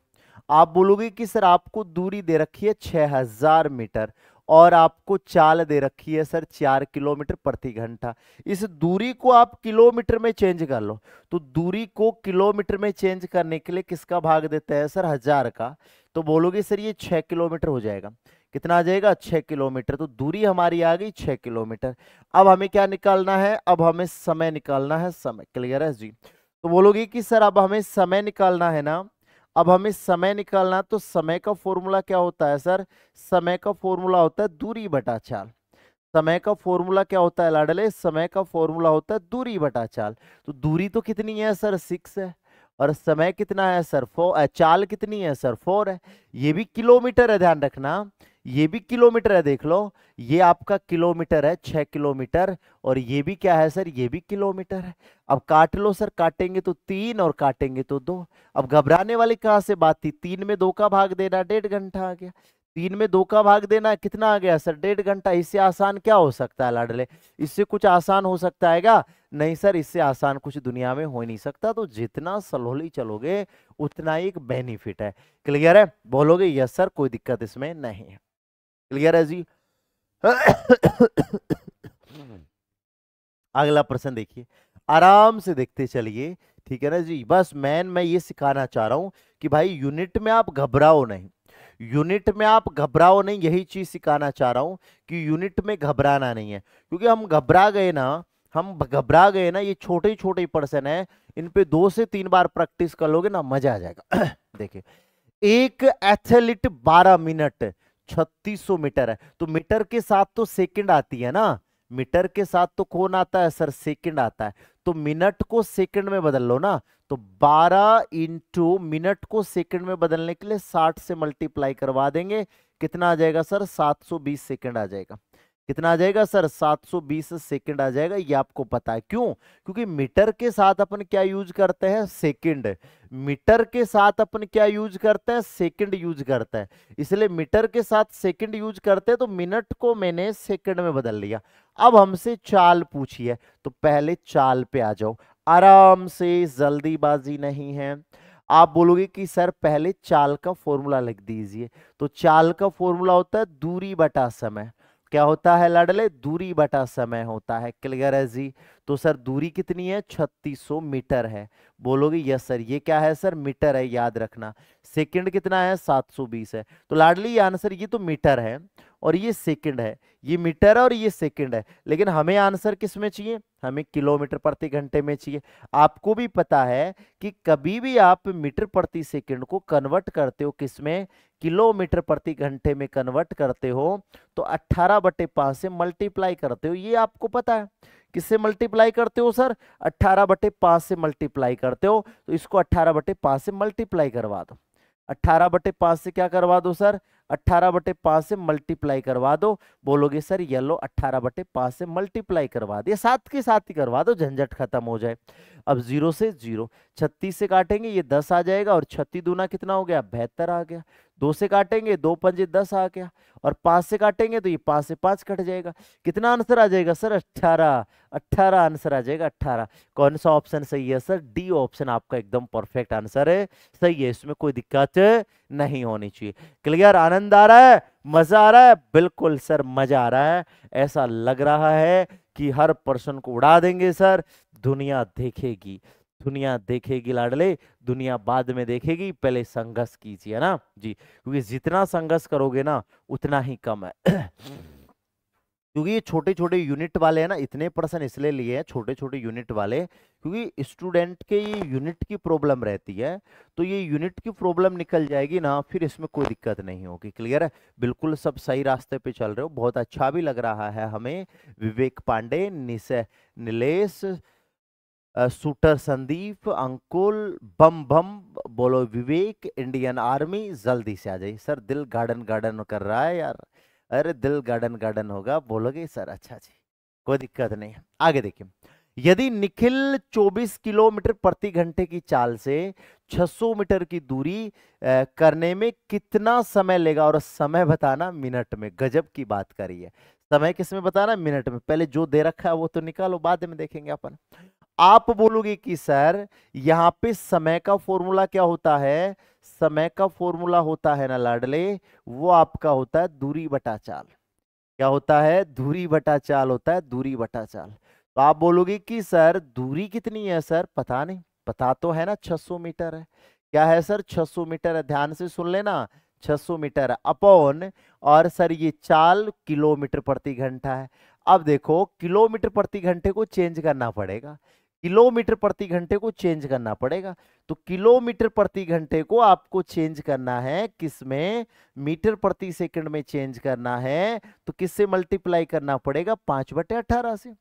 आप बोलोगे कि सर आपको दूरी दे रखी है छह मीटर और आपको चाल दे रखी है सर चार किलोमीटर प्रति घंटा इस दूरी को आप किलोमीटर में चेंज कर लो तो दूरी को किलोमीटर में चेंज करने के लिए किसका भाग देते हैं सर हजार का तो बोलोगे सर ये छः किलोमीटर हो जाएगा कितना आ जाएगा छः किलोमीटर तो दूरी हमारी आ गई छः किलोमीटर अब हमें क्या निकालना है अब हमें समय निकालना है समय क्लियर है जी तो बोलोगे कि सर अब हमें समय निकालना है ना अब हमें समय निकालना तो समय का फॉर्मूला क्या होता है सर समय का फॉर्मूला होता है दूरी बटा चाल समय का फॉर्मूला क्या होता है लाडले समय का फॉर्मूला होता है दूरी बटा चाल तो दूरी तो कितनी है सर सिक्स है और समय कितना है सर फोर चाल कितनी है सर फोर है ये भी किलोमीटर है ध्यान रखना ये भी किलोमीटर है देख लो ये आपका किलोमीटर है छह किलोमीटर और ये भी क्या है सर ये भी किलोमीटर है अब काट लो सर काटेंगे तो तीन और काटेंगे तो दो अब घबराने वाली कहाँ से बात थी तीन में दो का भाग देना डेढ़ घंटा आ गया तीन में दो का भाग देना कितना आ गया सर डेढ़ घंटा इससे आसान क्या हो सकता है लाडले इससे कुछ आसान हो सकता है नहीं सर इससे आसान कुछ दुनिया में हो नहीं सकता तो जितना सलोली चलोगे उतना ही एक बेनिफिट है क्लियर है बोलोगे यस सर कोई दिक्कत इसमें नहीं है क्लियर है जी अगला प्रश्न देखिए आराम से देखते चलिए ठीक है ना जी बस मैन मैं ये सिखाना चाह रहा हूं कि भाई यूनिट में आप घबराओ नहीं यूनिट में आप घबराओ नहीं यही चीज सिखाना चाह रहा हूं कि यूनिट में घबराना नहीं है क्योंकि हम घबरा गए ना हम घबरा गए ना ये छोटे छोटे पर्सन है इन पे दो से तीन बार प्रैक्टिस कर लोगे ना मजा आ जाएगा देखिए एक एथलीट बारह मिनट 3600 मीटर है तो मीटर के साथ तो सेकंड आती है ना मीटर के साथ तो कौन आता है सर सेकंड आता है तो मिनट को सेकंड में बदल लो ना तो 12 इंटू मिनट को सेकंड में बदलने के लिए 60 से मल्टीप्लाई करवा देंगे कितना आ जाएगा सर 720 सेकंड आ जाएगा कितना आ जाएगा सर 720 सेकंड आ जाएगा ये आपको पता है क्यों क्योंकि मीटर के साथ अपन क्या यूज करते हैं सेकंड मीटर के साथ अपन क्या यूज करते हैं सेकंड यूज करते हैं इसलिए मीटर के साथ सेकंड यूज करते हैं तो मिनट को मैंने सेकंड में बदल लिया अब हमसे चाल पूछी है तो पहले चाल पे आ जाओ आराम से जल्दीबाजी नहीं है आप बोलोगे कि सर पहले चाल का फॉर्मूला लिख दीजिए तो चाल का फॉर्मूला होता है दूरी बटा समय क्या होता है लाडले दूरी बटा समय होता है क्लियर है जी तो सर दूरी कितनी है 3600 मीटर है बोलोगे यस सर ये क्या है सर मीटर है याद रखना सेकंड कितना है 720 है तो लाडली आंसर ये तो मीटर है और ये सेकंड है ये मीटर है और ये सेकंड है लेकिन हमें आंसर किस में चाहिए हमें किलोमीटर प्रति घंटे में चाहिए आपको भी पता है कि कभी भी आप मीटर प्रति सेकंड को कन्वर्ट करते हो किस में किलोमीटर प्रति घंटे में कन्वर्ट करते हो तो अट्ठारह बटे पाँच से मल्टीप्लाई करते हो ये आपको पता है किससे मल्टीप्लाई करते हो सर अट्ठारह बटे पाँच से मल्टीप्लाई करते हो तो इसको अट्ठारह बटे पाँच से मल्टीप्लाई करवा दो अट्ठारह बटे पाँच से क्या करवा दो सर अट्ठारह बटे पाँच से मल्टीप्लाई करवा दो बोलोगे सर येलो अट्ठारह बटे पाँच से मल्टीप्लाई करवा दे सात के साथ ही करवा दो झंझट खत्म हो जाए अब जीरो से जीरो छत्तीस से काटेंगे ये दस आ जाएगा और छत्तीस दूना कितना हो गया बेहतर आ गया दो से काटेंगे दो पंजे दस आ गया और पाँच से काटेंगे तो ये पाँच से पाँच कट जाएगा कितना आंसर आ जाएगा सर अट्ठारह अट्ठारह आंसर आ जाएगा अट्ठारह कौन सा ऑप्शन सही है सर डी ऑप्शन आपका एकदम परफेक्ट आंसर है सही है इसमें कोई दिक्कत नहीं होनी चाहिए क्लियर आनंद आनंद आ रहा है मजा आ रहा है बिल्कुल सर मजा आ रहा है ऐसा लग रहा है कि हर पर्सन को उड़ा देंगे सर दुनिया देखेगी दुनिया देखेगी लाडले दुनिया बाद में देखेगी पहले संघर्ष कीजिए ना जी क्योंकि जितना संघर्ष करोगे ना उतना ही कम है क्योंकि ये छोटे छोटे यूनिट वाले हैं ना इतने पर्सन इसलिए लिए हैं छोटे छोटे यूनिट वाले क्योंकि स्टूडेंट के ये यूनिट की प्रॉब्लम रहती है तो ये यूनिट की प्रॉब्लम निकल जाएगी ना फिर इसमें कोई दिक्कत नहीं होगी क्लियर है बिल्कुल सब सही रास्ते पे चल रहे हो बहुत अच्छा भी लग रहा है हमें विवेक पांडे निश नीलेष सूटर संदीप अंकुल बम बम बोलो विवेक इंडियन आर्मी जल्दी से आ जाइए सर दिल गार्डन गार्डन कर रहा है यार अरे दिल गार्डन गार्डन होगा बोलोगे सर अच्छा जी कोई दिक्कत नहीं आगे देखिए यदि निखिल 24 किलोमीटर प्रति घंटे की चाल से 600 मीटर की दूरी करने में कितना समय लेगा और समय बताना मिनट में गजब की बात करी है समय किसमें बताना मिनट में पहले जो दे रखा है वो तो निकालो बाद में देखेंगे अपन आप बोलोगे कि सर यहां पे समय का फॉर्मूला क्या होता है समय का फॉर्मूला होता है ना लाडले वो आपका होता है दूरी बटा चाल क्या होता है दूरी बटा चाल होता है दूरी बटा चाल तो आप बोलोगे कि सर दूरी कितनी है सर पता नहीं पता तो है ना 600 मीटर है क्या है सर 600 मीटर है ध्यान से सुन लेना 600 मीटर अपॉन और सर ये चाल किलोमीटर प्रति घंटा है अब देखो किलोमीटर प्रति घंटे को चेंज करना पड़ेगा किलोमीटर प्रति घंटे को चेंज करना पड़ेगा तो किलोमीटर प्रति घंटे को आपको चेंज करना है किस में मीटर प्रति सेकंड में चेंज करना है तो किससे मल्टीप्लाई करना पड़ेगा पांच बटे अठारह से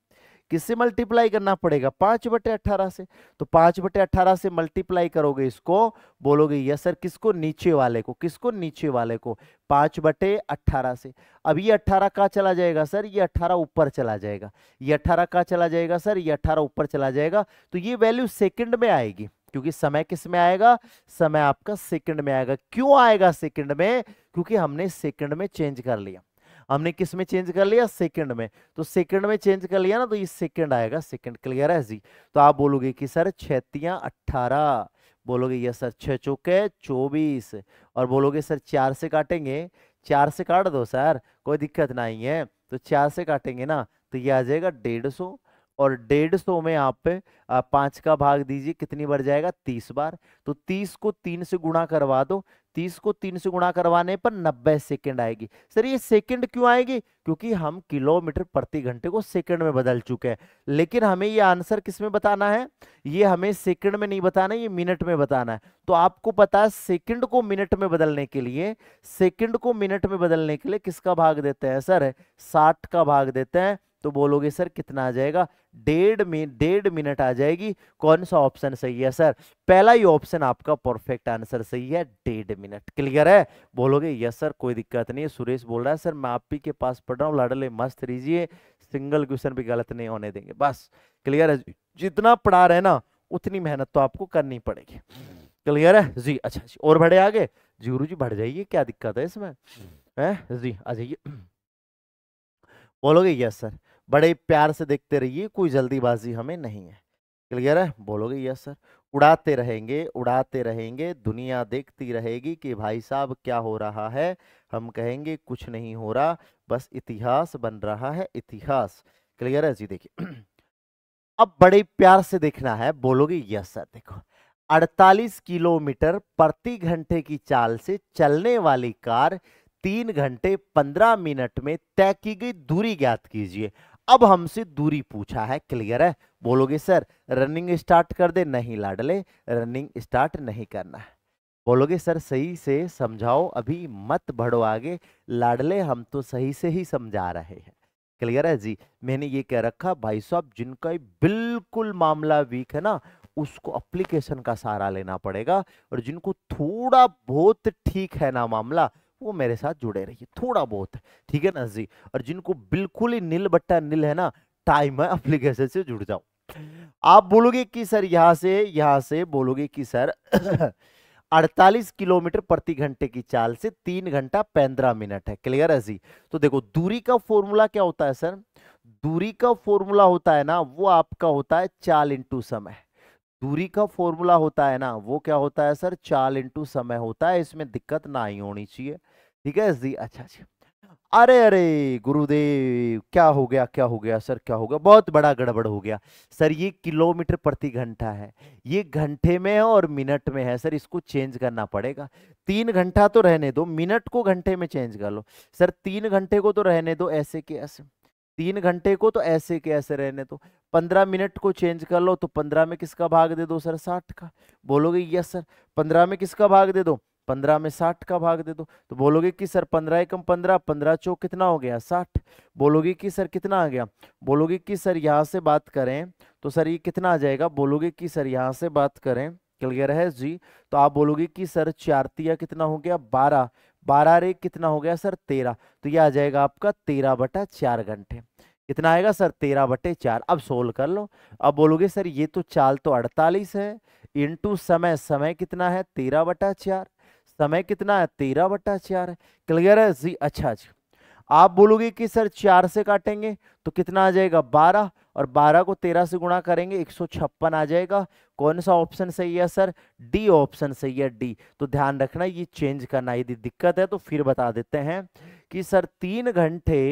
किससे मल्टीप्लाई करना पड़ेगा पांच बटे अट्ठारह से तो पांच बटे अट्ठारह से मल्टीप्लाई करोगे इसको बोलोगे यस सर किसको नीचे वाले को किसको नीचे वाले को पांच बटे अट्ठारह से अब ये अट्ठारह कहाँ चला जाएगा सर ये अट्ठारह ऊपर चला जाएगा ये अट्ठारह कहाँ चला जाएगा सर ये अट्ठारह ऊपर चला जाएगा तो ये वैल्यू सेकेंड में आएगी क्योंकि समय किस में आएगा समय आपका सेकंड में आएगा क्यों आएगा सेकंड में क्योंकि हमने सेकंड में चेंज कर लिया हमने किस में चेंज कर लिया सेकंड में तो सेकंड में चेंज कर लिया ना तो ये सेकंड आएगा सेकंड क्लियर है जी तो आप बोलोगे कि सर छैतियाँ अट्ठारह बोलोगे यस सर छः चौके चौबीस और बोलोगे सर चार से काटेंगे चार से काट दो सर कोई दिक्कत नहीं है तो चार से काटेंगे ना तो ये आ जाएगा डेढ़ सौ और डेढ़ सौ में आप पाँच का भाग दीजिए कितनी बार जाएगा तीस बार तो तीस को तीन से गुणा करवा दो तीस को तीन से गुणा करवाने पर नब्बे सेकेंड आएगी सर ये सेकेंड क्यों आएगी क्योंकि हम किलोमीटर प्रति घंटे को सेकेंड में बदल चुके हैं लेकिन हमें ये आंसर किस में बताना है ये हमें सेकेंड में नहीं बताना ये मिनट में बताना है तो आपको पता है सेकेंड को मिनट में बदलने के लिए सेकेंड को मिनट में बदलने के लिए किसका भाग देते हैं सर साठ का भाग देते हैं तो बोलोगे सर कितना आ जाएगा डेढ़ में डेढ़ मिनट आ जाएगी कौन सा ऑप्शन सही है सर पहला ही ऑप्शन आपका परफेक्ट आंसर सही है डेढ़ मिनट क्लियर है बोलोगे यस सर कोई दिक्कत नहीं है सुरेश बोल रहा है सर मैं आप ही के पास पढ़ रहा हूँ ले मस्त रीजिए सिंगल क्वेश्चन भी गलत नहीं होने देंगे बस क्लियर है जितना पढ़ा रहे ना उतनी मेहनत तो आपको करनी पड़ेगी क्लियर है जी अच्छा जी और बढ़े आगे जी गुरु जी बढ़ जाइए क्या दिक्कत है इसमें है जी आ जाइए बोलोगे यस सर बड़े प्यार से देखते रहिए कोई जल्दीबाजी हमें नहीं है क्लियर है बोलोगे यस सर उड़ाते रहेंगे उड़ाते रहेंगे दुनिया देखती रहेगी कि भाई साहब क्या हो रहा है हम कहेंगे कुछ नहीं हो रहा बस इतिहास बन रहा है इतिहास क्लियर है जी देखिए अब बड़े प्यार से देखना है बोलोगे यस सर देखो 48 किलोमीटर प्रति घंटे की चाल से चलने वाली कार तीन घंटे पंद्रह मिनट में तय की गई दूरी ज्ञात कीजिए अब हमसे दूरी पूछा है क्लियर है बोलोगे सर रनिंग स्टार्ट कर दे नहीं लाडले रनिंग स्टार्ट नहीं करना है बोलोगे सर सही से समझाओ अभी मत बढ़ो आगे लाडले हम तो सही से ही समझा रहे हैं क्लियर है जी मैंने ये कह रखा भाई साहब जिनका बिल्कुल मामला वीक है ना उसको अप्लीकेशन का सहारा लेना पड़ेगा और जिनको थोड़ा बहुत ठीक है ना मामला वो मेरे साथ जुड़े रहिए थोड़ा बहुत ठीक है ना जी और जिनको बिल्कुल ही नील बट्टा नील है ना टाइम है अप्लीकेशन से जुड़ जाओ आप बोलोगे कि सर यहां से यहां से बोलोगे कि सर 48 किलोमीटर प्रति घंटे की चाल से तीन घंटा पंद्रह मिनट है क्लियर है जी तो देखो दूरी का फॉर्मूला क्या होता है सर दूरी का फॉर्मूला होता है ना वो आपका होता है चाल इंटू समय दूरी का फॉर्मूला होता है ना वो क्या होता है सर चाल इंटू समय होता है इसमें दिक्कत ना ही होनी चाहिए ठीक है जी अच्छा जी अच्छा। अरे अरे गुरुदेव क्या हो गया क्या हो गया सर क्या हो गया बहुत बड़ा गड़बड़ हो गया सर ये किलोमीटर प्रति घंटा है ये घंटे में है और मिनट में है सर इसको चेंज करना पड़ेगा तीन घंटा तो रहने दो मिनट को घंटे में चेंज कर लो सर तीन घंटे को तो रहने दो ऐसे के ऐसे तीन घंटे को तो ऐसे के ऐसे रहने दो पंद्रह मिनट को चेंज कर लो तो पंद्रह में किसका भाग दे दो सर साठ का बोलोगे यस सर पंद्रह में किसका भाग दे दो पंद्रह में साठ का भाग दे दो तो बोलोगे कि सर पंद्रह एकम पंद्रह पंद्रह चौक कितना हो गया साठ बोलोगे कि सर कितना आ गया बोलोगे कि सर यहाँ से बात करें तो सर ये कितना आ जाएगा बोलोगे कि सर यहाँ से बात करें क्लियर है जी तो आप बोलोगे कि सर चारतिया कितना हो गया बारह बारह रे कितना हो गया सर तेरह तो ये आ जाएगा आपका तेरह बटा चार घंटे कितना आएगा सर तेरह बटे चार अब सोल्व कर लो अब बोलोगे सर ये तो चाल तो अड़तालीस है इनटू समय समय कितना है तेरह बटा चार समय कितना है तेरह बट्टा चार है क्लियर है जी अच्छा जी अच्छा। आप बोलोगे कि सर चार से काटेंगे तो कितना आ जाएगा बारह और बारह को तेरह से गुणा करेंगे एक सौ छप्पन आ जाएगा कौन सा ऑप्शन सही है सर डी ऑप्शन सही है डी तो ध्यान रखना ये चेंज करना यदि दिक्कत है तो फिर बता देते हैं कि सर तीन घंटे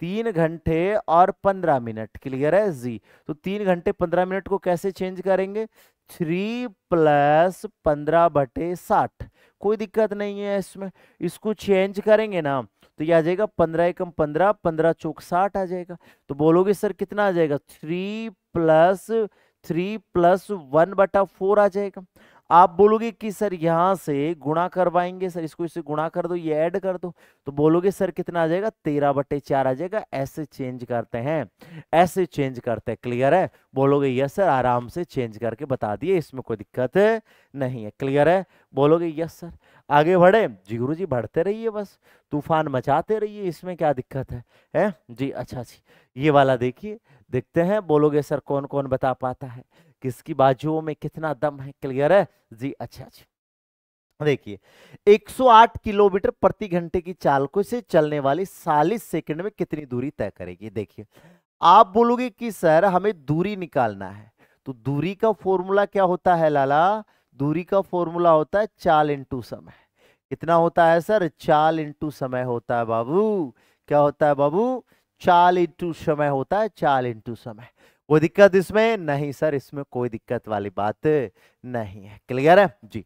तीन घंटे और पंद्रह मिनट क्लियर है जी तो तीन घंटे पंद्रह मिनट को कैसे चेंज करेंगे थ्री प्लस पंद्रह बटे साठ कोई दिक्कत नहीं है इसमें इसको चेंज करेंगे ना तो ये आ जाएगा पंद्रह एकम पंद्रह पंद्रह चौक साठ आ जाएगा तो बोलोगे सर कितना आ जाएगा three plus three plus one बटा फोर आ जाएगा आप बोलोगे कि सर यहाँ से गुणा करवाएंगे सर इसको इससे गुणा कर दो ये ऐड कर दो तो बोलोगे सर कितना आ जाएगा तेरह बटे चार आ जाएगा ऐसे चेंज करते हैं ऐसे चेंज करते हैं क्लियर है बोलोगे यस सर आराम से चेंज करके बता दिए इसमें कोई दिक्कत है? नहीं है क्लियर है बोलोगे यस सर आगे बढ़े जी गुरु जी बढ़ते रहिए बस तूफान मचाते रहिए इसमें क्या दिक्कत है हैं जी अच्छा जी ये वाला देखिए देखते हैं बोलोगे सर कौन कौन बता पाता है किसकी बाजुओं में कितना दम है क्लियर है जी अच्छा अच्छा देखिए 108 किलोमीटर प्रति घंटे की को से चलने वाली चालीस सेकंड में कितनी दूरी तय करेगी देखिए आप बोलोगे कि सर हमें दूरी निकालना है तो दूरी का फॉर्मूला क्या होता है लाला दूरी का फॉर्मूला होता है चाल इंटू समय कितना होता है सर चाल इंटू समय होता है बाबू क्या होता है बाबू चाल इंटू समय होता है चाल इंटू समय कोई दिक्कत इसमें नहीं सर इसमें कोई दिक्कत वाली बात नहीं है क्लियर है जी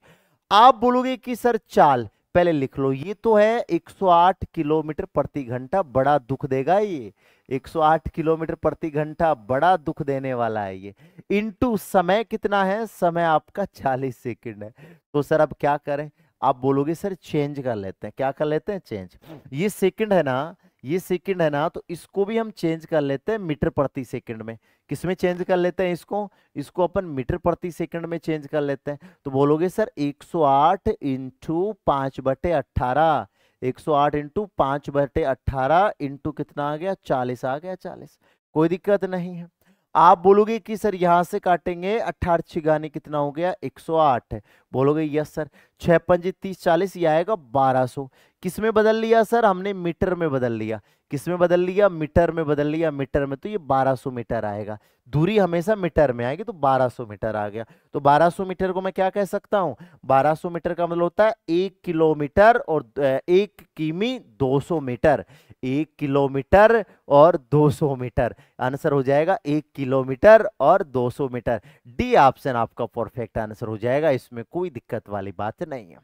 आप बोलोगे कि सर चाल पहले लिख लो ये तो है 108 किलोमीटर प्रति घंटा बड़ा दुख देगा ये 108 किलोमीटर प्रति घंटा बड़ा दुख देने वाला है ये इनटू समय कितना है समय आपका 40 सेकंड है तो सर अब क्या करें आप बोलोगे सर चेंज कर लेते हैं क्या कर लेते हैं चेंज ये सेकंड है ना ये सेकंड है ना तो इसको भी हम चेंज कर लेते हैं मीटर प्रति सेकंड में किस में चेंज कर लेते हैं इसको इसको अपन मीटर प्रति सेकंड में चेंज कर लेते हैं तो बोलोगे सर 108 सौ आठ इंटू पाँच बटे अट्ठारह एक सौ आठ इंटू पाँच बटे अट्ठारह इंटू कितना आ गया चालीस आ गया चालीस कोई दिक्कत नहीं है आप बोलोगे कि सर यहाँ से काटेंगे अट्ठारह छिगाने कितना हो गया 108 बोलोगे यस सर छह पंजे तीस चालीस ये आएगा 1200 किस में बदल लिया सर हमने मीटर में बदल लिया किस में बदल लिया मीटर में बदल लिया मीटर में तो ये 1200 मीटर आएगा दूरी हमेशा मीटर में आएगी तो 1200 मीटर आ गया तो 1200 मीटर को मैं क्या कह सकता हूँ 1200 मीटर का मतलब होता है एक किलोमीटर और एक किमी 200 मीटर एक किलोमीटर और 200 मीटर आंसर हो जाएगा एक किलोमीटर और 200 मीटर डी ऑप्शन आपका परफेक्ट आंसर हो जाएगा इसमें कोई दिक्कत वाली बात नहीं है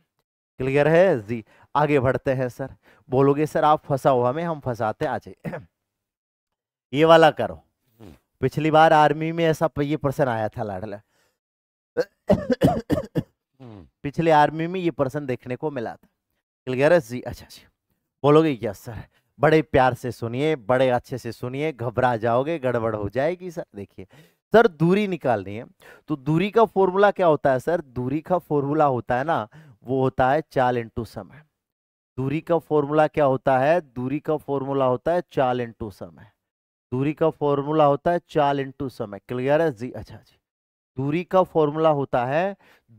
क्लियर है जी आगे बढ़ते हैं सर बोलोगे सर आप फंसा हुआ हमें हम फंसाते आज ये वाला करो हम्म। पिछली बार आर्मी में ऐसा ये प्रश्न आया था लाडला हम्म। पिछले आर्मी में ये प्रश्न देखने को मिला था क्लियर है जी अच्छा जी बोलोगे यस सर बड़े प्यार से सुनिए बड़े अच्छे से सुनिए घबरा जाओगे गड़बड़ हो जाएगी सर देखिए सर दूरी निकालनी है तो दूरी का फॉर्मूला क्या होता है सर दूरी का फॉर्मूला होता है ना वो होता है चाल इंटू समय दूरी का फॉर्मूला क्या होता है दूरी का फॉर्मूला होता है चाल इंटू समय दूरी का फॉर्मूला होता है चाल इंटू समय क्लियर है जी अच्छा जी दूरी का फॉर्मूला होता है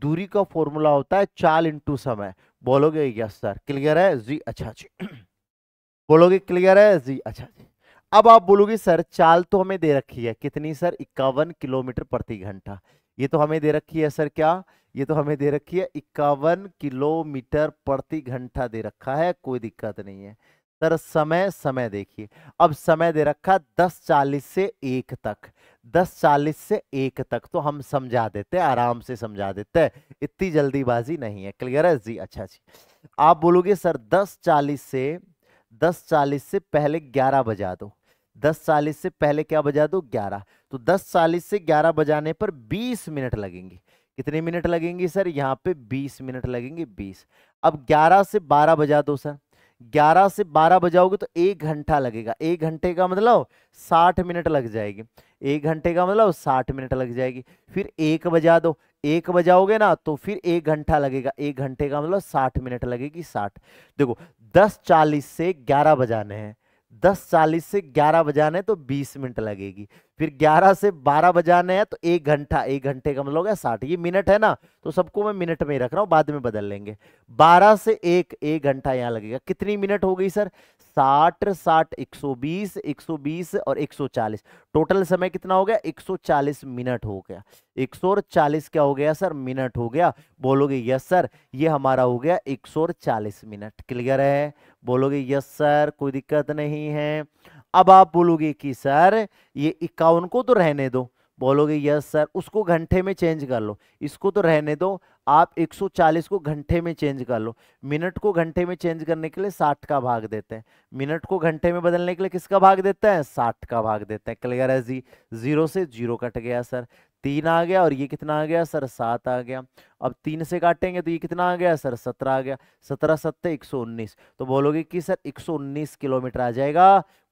दूरी का फॉर्मूला होता है चाल इंटू समय बोलोगे यस सर क्लियर है जी अच्छा जी बोलोगे क्लियर है जी अच्छा जी अब आप बोलोगे सर चाल तो हमें दे रखी है कितनी सर इक्यावन किलोमीटर प्रति घंटा ये तो हमें दे रखी है सर क्या ये तो हमें दे रखी है इक्यावन किलोमीटर प्रति घंटा दे रखा है कोई दिक्कत नहीं है सर समय समय देखिए अब समय दे रखा दस चालीस से एक तक दस चालीस से एक तक तो हम समझा देते हैं आराम से समझा देते हैं इतनी जल्दीबाजी नहीं है क्लियर है जी अच्छा जी आप बोलोगे सर दस चालीस से दस चालीस से पहले ग्यारह बजा दो दस चालीस से पहले क्या बजा दो ग्यारह तो दस चालीस से ग्यारह बजाने पर बीस मिनट लगेंगे कितने मिनट लगेंगे सर यहाँ पे बीस मिनट लगेंगे बीस अब ग्यारह से बारह बजा दो सर ग्यारह से बारह बजाओगे तो एक घंटा लगेगा एक घंटे का मतलब साठ मिनट लग जाएगी एक घंटे का मतलब साठ मिनट लग जाएगी फिर एक बजा दो एक बजाओगे ना तो फिर एक घंटा लगेगा एक घंटे का मतलब साठ मिनट लगेगी साठ देखो दस चालीस से ग्यारह बजाने हैं दस चालीस से ग्यारह बजाने तो बीस मिनट लगेगी फिर 11 से 12 बजाने हैं तो एक घंटा एक घंटे का मतलब साठ ये मिनट है ना तो सबको मैं मिनट में ही रख रहा हूं बाद में बदल लेंगे 12 से एक एक घंटा यहां लगेगा कितनी मिनट हो गई सर 60 60 120 120 और 140 टोटल समय कितना हो गया 140 मिनट हो गया 140 क्या हो गया सर मिनट हो गया बोलोगे यस सर ये हमारा हो गया एक मिनट क्लियर है बोलोगे यस सर कोई दिक्कत नहीं है अब आप बोलोगे कि सर ये इक्यावन को तो रहने दो बोलोगे यस सर उसको घंटे में चेंज कर लो इसको तो रहने दो आप 140 को घंटे में चेंज कर लो मिनट को घंटे में चेंज करने के लिए 60 का भाग देते हैं मिनट को घंटे में बदलने के लिए किसका भाग देते हैं 60 का भाग देते हैं क्लियर है जी जीरो से जीरो कट गया सर तीन आ गया और ये कितना आ गया सर सात आ गया अब तीन से काटेंगे तो ये कितना आ गया सर सत्रह आ गया सत्रह सत्तर एक सौ उन्नीस तो बोलोगे कि सर एक सौ उन्नीस किलोमीटर आ जाएगा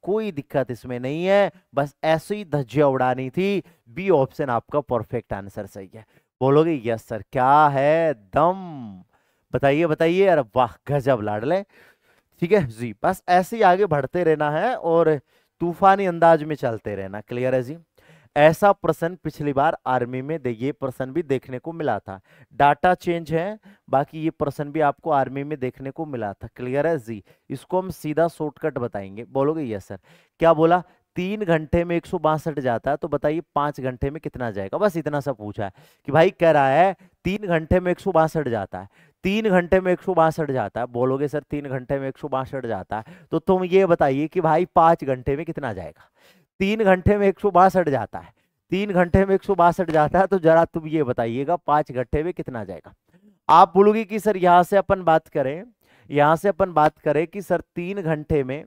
कोई दिक्कत इसमें नहीं है बस ऐसे ही धज्जिया उड़ानी थी बी ऑप्शन आपका परफेक्ट आंसर सही है बोलोगे यस सर क्या है दम बताइए बताइए अरे वाह गजब लाड लें ठीक है जी बस ऐसे ही आगे बढ़ते रहना है और तूफानी अंदाज में चलते रहना क्लियर है जी ऐसा प्रश्न पिछली बार आर्मी में दे ये प्रश्न भी देखने को मिला था डाटा चेंज है बाकी ये प्रश्न भी आपको आर्मी में देखने को मिला था क्लियर है जी इसको हम सीधा शॉर्टकट बताएंगे बोलोगे यस सर क्या बोला तीन घंटे में एक जाता है तो बताइए पाँच घंटे में कितना जाएगा बस इतना सा पूछा है कि भाई कह रहा है तीन घंटे में एक जाता है तीन घंटे में एक जाता है बोलोगे सर तीन घंटे में एक जाता है तो तुम ये बताइए कि भाई पाँच घंटे में कितना जाएगा तीन घंटे में एक जाता है तीन घंटे में एक जाता है तो जरा तुम ये बताइएगा पांच घंटे में कितना जाएगा आप बोलोगे कि सर यहाँ से अपन बात करें यहाँ से अपन बात करें कि सर तीन घंटे में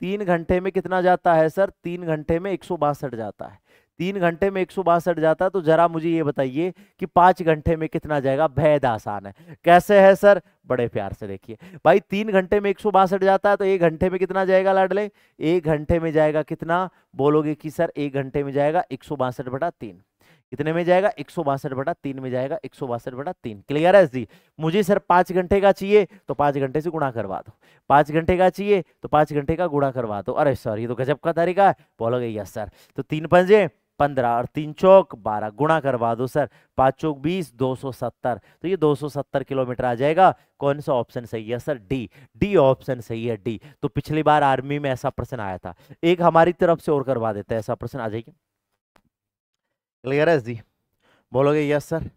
तीन घंटे में कितना जाता है सर तीन घंटे में एक जाता है तीन घंटे में एक जाता है तो जरा मुझे ये बताइए कि पांच घंटे में कितना जाएगा भेद आसान है कैसे है सर बड़े प्यार से देखिए भाई तीन घंटे में एक जाता है तो एक घंटे में कितना जाएगा लाडले एक घंटे में जाएगा कितना बोलोगे कि सर एक घंटे में जाएगा एक सौ बटा तीन कितने में जाएगा एक बटा तीन में जाएगा एक बटा तीन क्लियर है जी मुझे सर पांच घंटे का चाहिए तो पांच घंटे से गुणा करवा दो पांच घंटे का चाहिए तो पांच घंटे का गुणा करवा दो अरे सर ये तो गजब का तरीका है बोलोगे यस सर तो तीन पंजे पंद्रह और तीन चौक बारह गुणा करवा दो सर पाँच चौक बीस दो सौ सत्तर तो ये दो सौ सत्तर किलोमीटर आ जाएगा कौन सा ऑप्शन सही है सर डी डी ऑप्शन सही है डी तो पिछली बार आर्मी में ऐसा प्रश्न आया था एक हमारी तरफ से और करवा देते हैं ऐसा प्रश्न आ जाएगी क्लियर है जी बोलोगे यस सर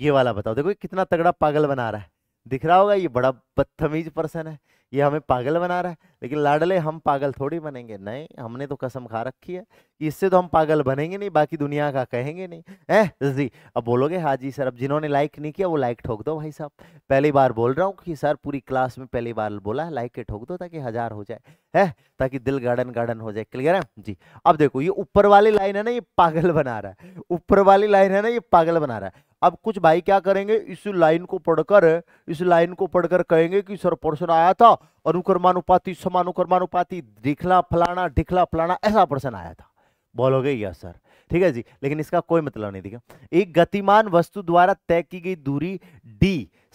ये वाला बताओ देखो कितना तगड़ा पागल बना रहा है दिख रहा होगा ये बड़ा बदतमीज पर्सन है ये हमें पागल बना रहा है लेकिन लाडले हम पागल थोड़ी बनेंगे नहीं हमने तो कसम खा रखी है कि इससे तो हम पागल बनेंगे नहीं बाकी दुनिया का कहेंगे नहीं है जी अब बोलोगे हाँ जी सर अब जिन्होंने लाइक नहीं किया वो लाइक ठोक दो भाई साहब पहली बार बोल रहा हूँ कि सर पूरी क्लास में पहली बार बोला है लाइक के ठोक दो ताकि हज़ार हो जाए है ताकि दिल गार्डन गार्डन हो जाए क्लियर है जी अब देखो ये ऊपर वाली लाइन है ना ये पागल बना रहा है ऊपर वाली लाइन है ना ये पागल बना रहा है अब कुछ भाई क्या करेंगे इस लाइन को पढ़कर इस लाइन को पढ़कर कहेंगे कि सर परसों आया था और अनुकर्मानुपाती दिखला फलाना दिखला फलाना ऐसा प्रश्न आया था बोलोगे यस सर ठीक है जी लेकिन इसका कोई मतलब नहीं दिखा एक गतिमान वस्तु द्वारा तय की गई दूरी डी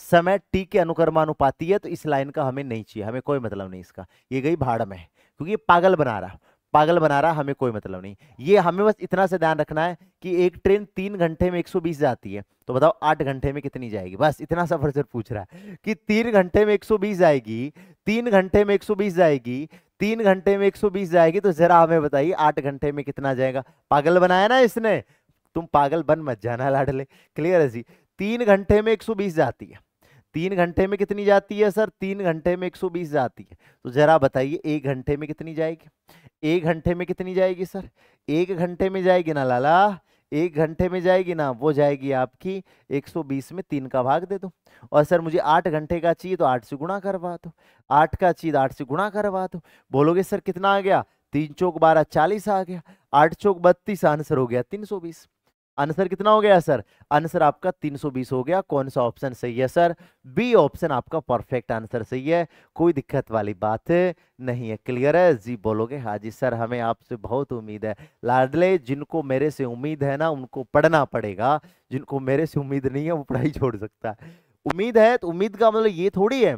समय टी के अनुकर्मानुपाती है तो इस लाइन का हमें नहीं चाहिए हमें कोई मतलब नहीं इसका ये गई भाड़ में क्योंकि ये पागल बना रहा पागल बना रहा हमें कोई मतलब नहीं ये हमें बस इतना से ध्यान रखना है कि एक ट्रेन तीन घंटे में 120 जाती है तो बताओ आठ घंटे में कितनी जाएगी बस इतना सा फर्जर पूछ रहा है कि तीन घंटे में 120 जाएगी तीन घंटे में 120 जाएगी तीन घंटे में 120 जाएगी तो जरा हमें बताइए आठ घंटे में कितना जाएगा पागल बनाया ना इसने तुम पागल बन मत जाना लाडले क्लियर है जी तीन घंटे में एक जाती है तीन घंटे में कितनी जाती है सर तीन घंटे में 120 जाती है तो जरा बताइए एक घंटे में कितनी जाएगी एक घंटे में कितनी जाएगी सर एक घंटे में जाएगी ना लाला एक घंटे में जाएगी ना वो जाएगी आपकी 120 में तीन का भाग दे दो और सर मुझे आठ घंटे का चाहिए तो आठ से गुणा करवा दो आठ का चाहिए तो आठ से गुणा करवा दो बोलोगे सर कितना आ गया तीन चौक बारह चालीस आ गया आठ चौक बत्तीस आंसर हो गया तीन सौ बीस आंसर कितना हो गया सर आंसर आपका 320 हो गया कौन सा ऑप्शन सही है सर बी ऑप्शन आपका परफेक्ट आंसर सही है कोई दिक्कत वाली बात नहीं है क्लियर है जी बोलोगे हाँ जी सर हमें आपसे बहुत उम्मीद है लाडले जिनको मेरे से उम्मीद है ना उनको पढ़ना पड़ेगा जिनको मेरे से उम्मीद नहीं है वो पढ़ाई छोड़ सकता है उम्मीद है तो उम्मीद का मतलब ये थोड़ी है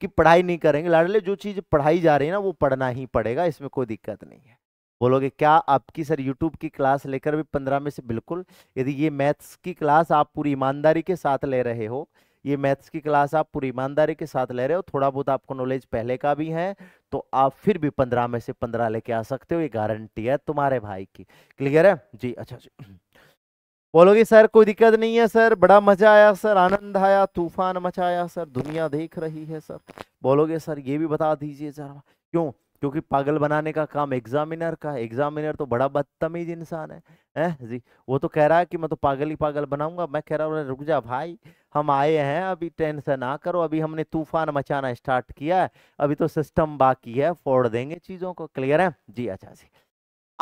कि पढ़ाई नहीं करेंगे लाडले जो चीज़ पढ़ाई जा रही है ना वो पढ़ना ही पड़ेगा इसमें कोई दिक्कत नहीं है बोलोगे क्या आपकी सर यूट्यूब की क्लास लेकर भी पंद्रह में से बिल्कुल यदि ये मैथ्स की क्लास आप पूरी ईमानदारी के साथ ले रहे हो ये मैथ्स की क्लास आप पूरी ईमानदारी के साथ ले रहे हो थोड़ा बहुत आपको नॉलेज पहले का भी है तो आप फिर भी पंद्रह में से पंद्रह लेके आ सकते हो ये गारंटी है तुम्हारे भाई की क्लियर है जी अच्छा जी बोलोगे सर कोई दिक्कत नहीं है सर बड़ा मजा आया सर आनंद आया तूफान मचाया सर दुनिया देख रही है सर बोलोगे सर ये भी बता दीजिए जरा क्यों क्योंकि पागल बनाने का काम एग्जामिनर का एग्जामिनर तो बड़ा बदतमीज इंसान है हैं जी वो तो कह रहा है कि मैं तो पागल ही पागल बनाऊंगा मैं कह रहा हूँ रुक जा भाई हम आए हैं अभी टेंशन ना करो अभी हमने तूफान मचाना स्टार्ट किया है अभी तो सिस्टम बाकी है फोड़ देंगे चीजों को क्लियर है जी अच्छा जी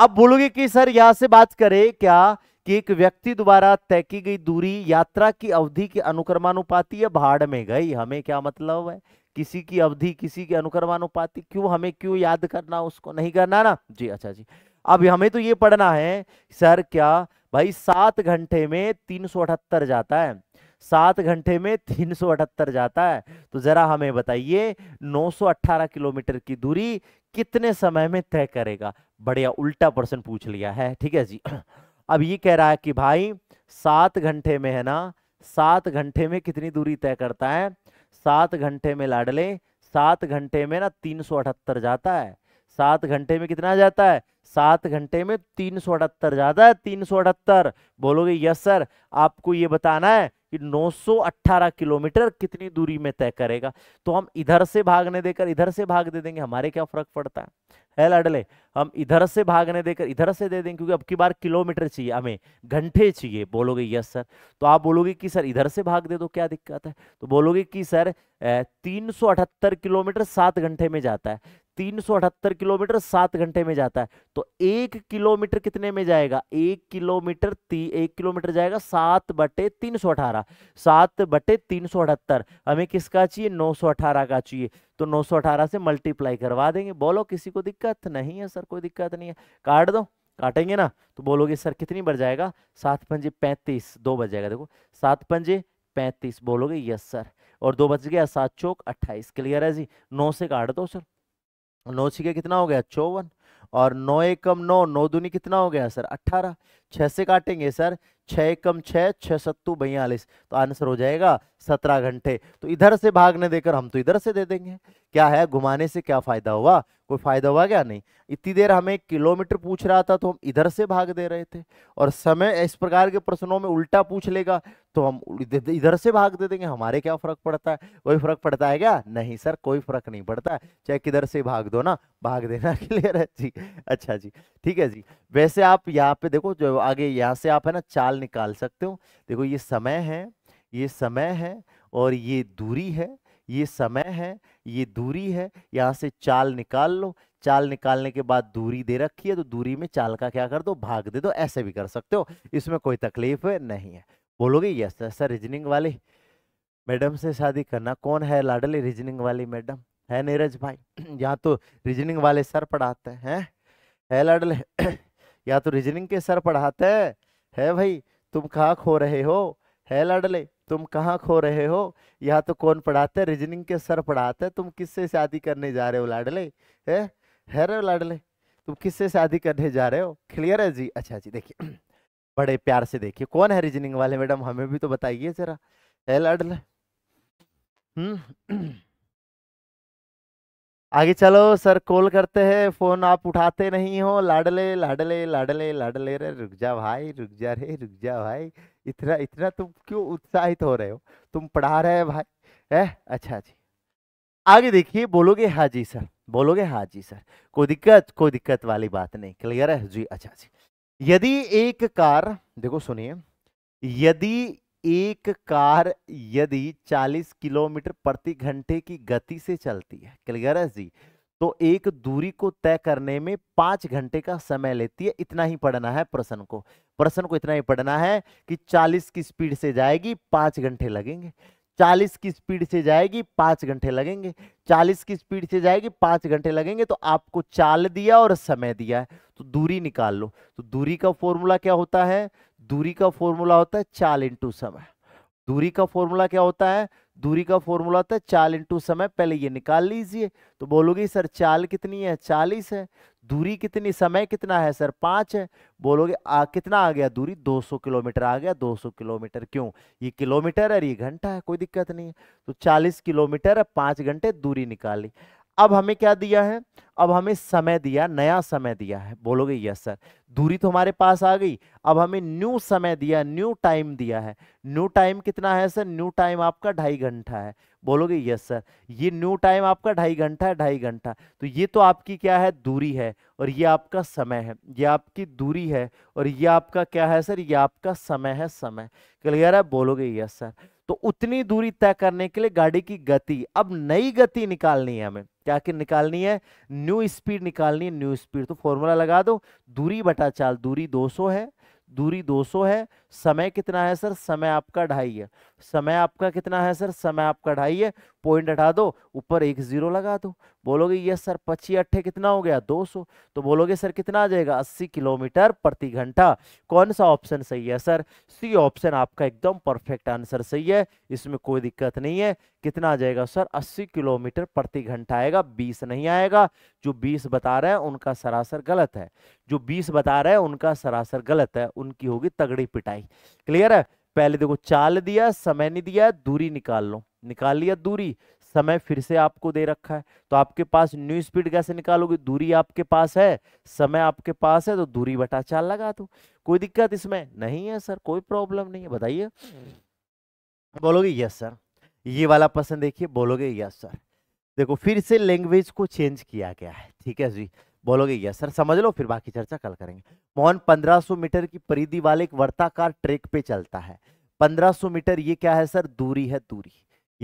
अब बोलोगे कि सर यहाँ से बात करें क्या कि एक व्यक्ति द्वारा तय की गई दूरी यात्रा की अवधि के अनुक्रमानुपाती या भाड़ में गई हमें क्या मतलब है किसी की अवधि किसी के अनुक्रमानुपाति क्यों हमें क्यों याद करना उसको नहीं करना ना जी अच्छा जी अब हमें तो ये पढ़ना है सर क्या भाई सात घंटे में तीन सौ अठहत्तर जाता है सात घंटे में तीन सौ अठहत्तर जाता है तो जरा हमें बताइए 918 किलोमीटर की दूरी कितने समय में तय करेगा बढ़िया उल्टा प्रश्न पूछ लिया है ठीक है जी अब ये कह रहा है कि भाई सात घंटे में है ना सात घंटे में कितनी दूरी तय करता है सात घंटे में लाडले सात घंटे में ना तीन सौ अठहत्तर जाता है सात घंटे में कितना जाता है सात घंटे में तीन सौ अठहत्तर ज्यादा है तीन सौ अठहत्तर बोलोगे यस सर आपको ये बताना है कि 918 किलोमीटर कितनी दूरी में तय करेगा तो हम इधर से भागने देकर इधर से भाग दे देंगे हमारे क्या फर्क पड़ता है है लड़ले हम इधर से भागने देकर इधर से दे देंगे क्योंकि अब की बार किलोमीटर चाहिए हमें घंटे चाहिए बोलोगे यस सर तो आप बोलोगे कि सर इधर से भाग दे दो क्या दिक्कत है तो बोलोगे कि सर तीन किलोमीटर सात घंटे में जाता है 378 किलोमीटर सात घंटे में जाता है तो एक किलोमीटर कितने में जाएगा एक किलोमीटर ती एक किलोमीटर जाएगा सात बटे तीन सौ अठारह सात बटे तीन सौ अठहत्तर हमें किसका चाहिए नौ सौ अठारह का चाहिए तो नौ सौ अठारह से मल्टीप्लाई करवा देंगे बोलो किसी को दिक्कत नहीं है सर कोई दिक्कत नहीं है काट दो काटेंगे ना तो बोलोगे सर कितनी बढ़ जाएगा सात पंजे पैंतीस दो बज जाएगा देखो सात पंजे पैंतीस बोलोगे यस सर और दो बज गया सात चौक अट्ठाईस क्लियर है जी नौ से काट दो सर नौ सीखे कितना हो गया चौवन और नौ एकम नौ नौ दूनी कितना हो गया सर अट्ठारह छः से काटेंगे सर छः कम छः छः सत्तू बयालीस तो आंसर हो जाएगा सत्रह घंटे तो इधर से भागने देकर हम तो इधर से दे देंगे क्या है घुमाने से क्या फ़ायदा हुआ कोई फ़ायदा हुआ क्या नहीं इतनी देर हमें किलोमीटर पूछ रहा था तो हम इधर से भाग दे रहे थे और समय इस प्रकार के प्रश्नों में उल्टा पूछ लेगा तो हम इधर से भाग दे देंगे हमारे क्या फ़र्क पड़ता है कोई फ़र्क पड़ता है क्या नहीं सर कोई फ़र्क नहीं पड़ता है चाहे किधर से भाग दो ना भाग देना क्लियर है जी अच्छा जी ठीक है जी वैसे आप यहाँ पे देखो जो आगे यहाँ से आप है ना चार चाल निकाल सकते हो देखो ये समय है ये समय है और ये दूरी है ये समय है ये दूरी है यहाँ से चाल निकाल लो चाल निकालने के बाद दूरी दे रखी है तो दूरी में चाल का क्या कर दो भाग दे दो ऐसे भी कर सकते हो इसमें कोई तकलीफ नहीं है बोलोगे यस सर सर रीजनिंग वाले मैडम से शादी करना कौन है लाडले रीजनिंग वाली मैडम है नीरज भाई यहाँ तो रीजनिंग वाले सर पढ़ाते हैं है, है लाडले या तो रीजनिंग के सर पढ़ाते हैं है भाई तुम कहाँ खो रहे हो है लड़ले तुम कहाँ खो रहे हो यहाँ तो कौन पढ़ाते है रीजनिंग के सर पढ़ाते तुम किससे शादी करने जा रहे हो लाडले है है रे लाडले तुम किससे शादी करने जा रहे हो क्लियर है जी अच्छा जी देखिए बड़े प्यार से देखिए कौन है रीजनिंग वाले मैडम हमें भी तो बताइए जरा है लाडले हम्म आगे चलो सर कॉल करते हैं फोन आप उठाते नहीं हो लाडले लाडले लाडले लाडले रे रुक जा भाई रुक जा रे रुक जा भाई इतना इतना तुम क्यों उत्साहित हो रहे हो तुम पढ़ा रहे हो भाई है अच्छा जी अच्छा। आगे देखिए बोलोगे हाँ जी सर बोलोगे हाँ जी सर कोई दिक्कत कोई दिक्कत वाली बात नहीं क्लियर है जी अच्छा जी अच्छा। यदि एक कार देखो सुनिए यदि एक कार यदि 40 किलोमीटर प्रति घंटे की गति से चलती है है जी तो एक दूरी को तय करने में पांच घंटे का समय लेती है इतना ही पढ़ना है प्रश्न को प्रश्न को इतना ही पढ़ना है कि 40 की स्पीड से जाएगी पांच घंटे लगेंगे चालीस की स्पीड से जाएगी पांच घंटे लगेंगे चालीस की स्पीड से जाएगी पांच घंटे लगेंगे तो आपको चाल दिया और समय दिया है तो दूरी निकाल लो तो दूरी का फॉर्मूला क्या होता है दूरी का फॉर्मूला होता है चाल इंटू समय दूरी का फॉर्मूला क्या होता है दूरी का फॉर्मूला होता है चाल इंटू समय पहले ये निकाल लीजिए तो बोलोगे सर चाल कितनी है चालीस है दूरी कितनी समय कितना है सर पाँच है बोलोगे आ कितना आ गया दूरी 200 किलोमीटर आ गया 200 किलोमीटर क्यों ये किलोमीटर है ये घंटा है कोई दिक्कत नहीं है तो 40 किलोमीटर है पाँच घंटे दूरी निकाली अब हमें क्या दिया है अब हमें समय दिया नया समय दिया है बोलोगे यस सर दूरी तो हमारे पास आ गई अब हमें न्यू समय दिया न्यू टाइम दिया है न्यू टाइम कितना है सर न्यू टाइम आपका ढाई घंटा है बोलोगे यस सर ये न्यू टाइम आपका ढाई घंटा है ढाई घंटा तो ये तो आपकी क्या है दूरी है और ये आपका समय है ये आपकी दूरी है और ये आपका क्या है सर ये आपका समय है समय क्लियर है बोलोगे यस सर तो उतनी दूरी तय करने के लिए गाड़ी की गति अब नई गति निकालनी है हमें क्या कि निकालनी है न्यू स्पीड निकालनी है न्यू स्पीड तो फॉर्मूला लगा दो दूरी बटा चाल दूरी 200 है दूरी 200 है समय कितना है सर समय आपका ढाई है समय आपका कितना है सर समय आपका ढाई है पॉइंट हटा दो ऊपर एक जीरो लगा दो बोलोगे यस सर पच्चीस अट्ठे कितना हो गया दो सौ तो बोलोगे सर कितना आ जाएगा अस्सी किलोमीटर प्रति घंटा कौन सा ऑप्शन सही है सर सी ऑप्शन आपका एकदम परफेक्ट आंसर सही है इसमें कोई दिक्कत नहीं है कितना आ जाएगा सर अस्सी किलोमीटर प्रति घंटा आएगा बीस नहीं आएगा जो बीस बता रहे हैं उनका सरासर गलत है जो बीस बता रहे हैं उनका सरासर गलत है उनकी होगी तगड़ी पिटाई आई क्लियर है पहले देखो चाल दिया समय नहीं दिया दूरी निकाल लो निकाल लिया दूरी समय फिर से आपको दे रखा है तो आपके पास न्यू स्पीड कैसे निकालोगे दूरी आपके पास है समय आपके पास है तो दूरी बटा चाल लगा दो कोई दिक्कत इसमें नहीं है सर कोई प्रॉब्लम नहीं है बताइए बोलोगे यस सर ये वाला प्रश्न देखिए बोलोगे यस सर देखो फिर से लैंग्वेज को चेंज किया गया है ठीक है जी बोलोगे यस सर समझ लो फिर बाकी चर्चा कल करेंगे मोहन 1500 मीटर की परिधि वाले एक वर्ताकार ट्रैक पे चलता है 1500 मीटर ये क्या है सर दूरी है दूरी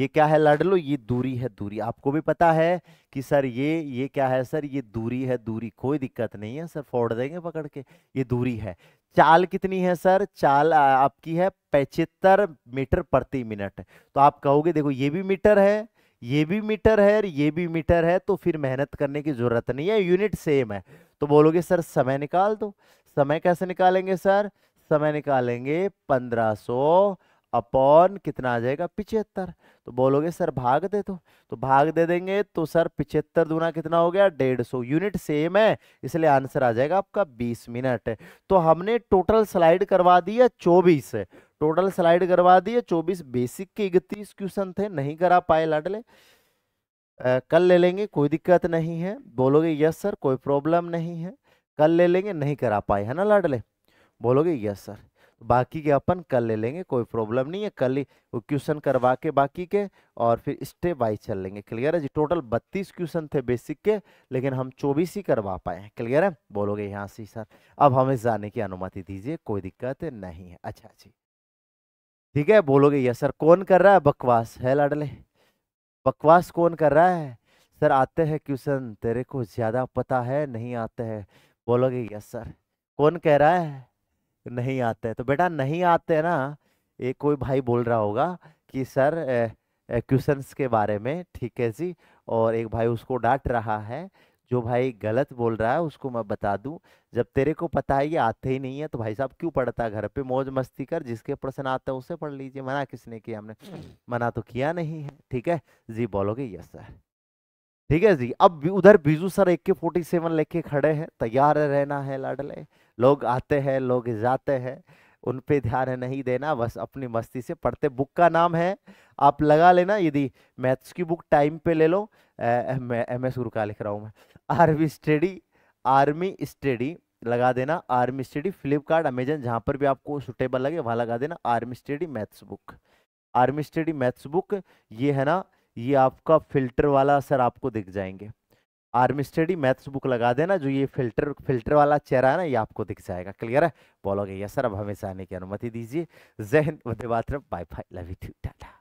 ये क्या है लड़ लो ये दूरी है दूरी आपको भी पता है कि सर ये ये क्या है सर ये दूरी है दूरी कोई दिक्कत नहीं है सर फोड़ देंगे पकड़ के ये दूरी है चाल कितनी है सर चाल आपकी है पचहत्तर मीटर प्रति मिनट तो आप कहोगे देखो ये भी मीटर है ये भी मीटर है और ये भी मीटर है तो फिर मेहनत करने की ज़रूरत नहीं है यूनिट सेम है तो बोलोगे सर समय निकाल दो समय कैसे निकालेंगे सर समय निकालेंगे पंद्रह सौ अपॉन कितना आ जाएगा पिचहत्तर तो बोलोगे सर भाग दे दो तो भाग दे देंगे तो सर पिचहत्तर दूना कितना हो गया डेढ़ सौ यूनिट सेम है इसलिए आंसर आ जाएगा आपका बीस मिनट तो हमने टोटल स्लाइड करवा दिया चौबीस टोटल स्लाइड करवा दिए 24 बेसिक के इकतीस क्वेश्चन थे नहीं करा पाए लाडले आ, कल ले लेंगे कोई दिक्कत नहीं है बोलोगे यस सर कोई प्रॉब्लम नहीं है कल ले लेंगे नहीं करा पाए है ना लाडले बोलोगे यस सर बाकी के अपन कल ले लेंगे कोई प्रॉब्लम नहीं है कल ही वो क्वेश्चन करवा के बाकी के और फिर स्टेप बाई चल लेंगे क्लियर है जी टोटल बत्तीस क्वेश्चन थे बेसिक के लेकिन हम चौबीस ही करवा पाए हैं क्लियर है बोलोगे यहाँ से सर अब हमें जाने की अनुमति दीजिए कोई दिक्कत नहीं है अच्छा जी ठीक है बोलोगे यस सर कौन कर रहा है बकवास है लाडले बकवास कौन कर रहा है सर आते हैं क्वेश्चन तेरे को ज्यादा पता है नहीं आते हैं बोलोगे यस सर कौन कह रहा है नहीं आते तो बेटा नहीं आते ना ये कोई भाई बोल रहा होगा कि सर क्वेश्चंस के बारे में ठीक है जी और एक भाई उसको डांट रहा है जो भाई गलत बोल रहा है उसको मैं बता दूं जब तेरे को पता है ये आते ही नहीं है तो भाई साहब क्यों पढ़ता है घर पे मौज मस्ती कर जिसके प्रश्न आता है उसे पढ़ लीजिए मना किसने किया हमने मना तो किया नहीं है ठीक है जी बोलोगे यस सर ठीक है जी अब उधर बीजू सर एक के फोर्टी सेवन लेके खड़े हैं तैयार रहना है लाडले लोग आते हैं लोग जाते हैं उन पे ध्यान नहीं देना बस अपनी मस्ती से पढ़ते बुक का नाम है आप लगा लेना यदि मैथ्स की बुक टाइम पे ले लो एम एस उर्का लिख रहा हूँ मैं आर्मी स्टडी आर्मी स्टडी लगा देना आर्मी स्टडी फ्लिपकार्ट अमेजन जहाँ पर भी आपको सुटेबल लगे वहाँ लगा देना army study maths book army study maths book ये है ना ये आपका फिल्टर वाला सर आपको दिख जाएंगे आर्मी स्टडी मैथ्स बुक लगा देना जो ये फिल्टर फिल्टर वाला चेहरा है ना ये आपको दिख जाएगा क्लियर है बोलोगे यस सर अब हमेशा आने की अनुमति दीजिए जहन Vande Mataram bye bye love you Tata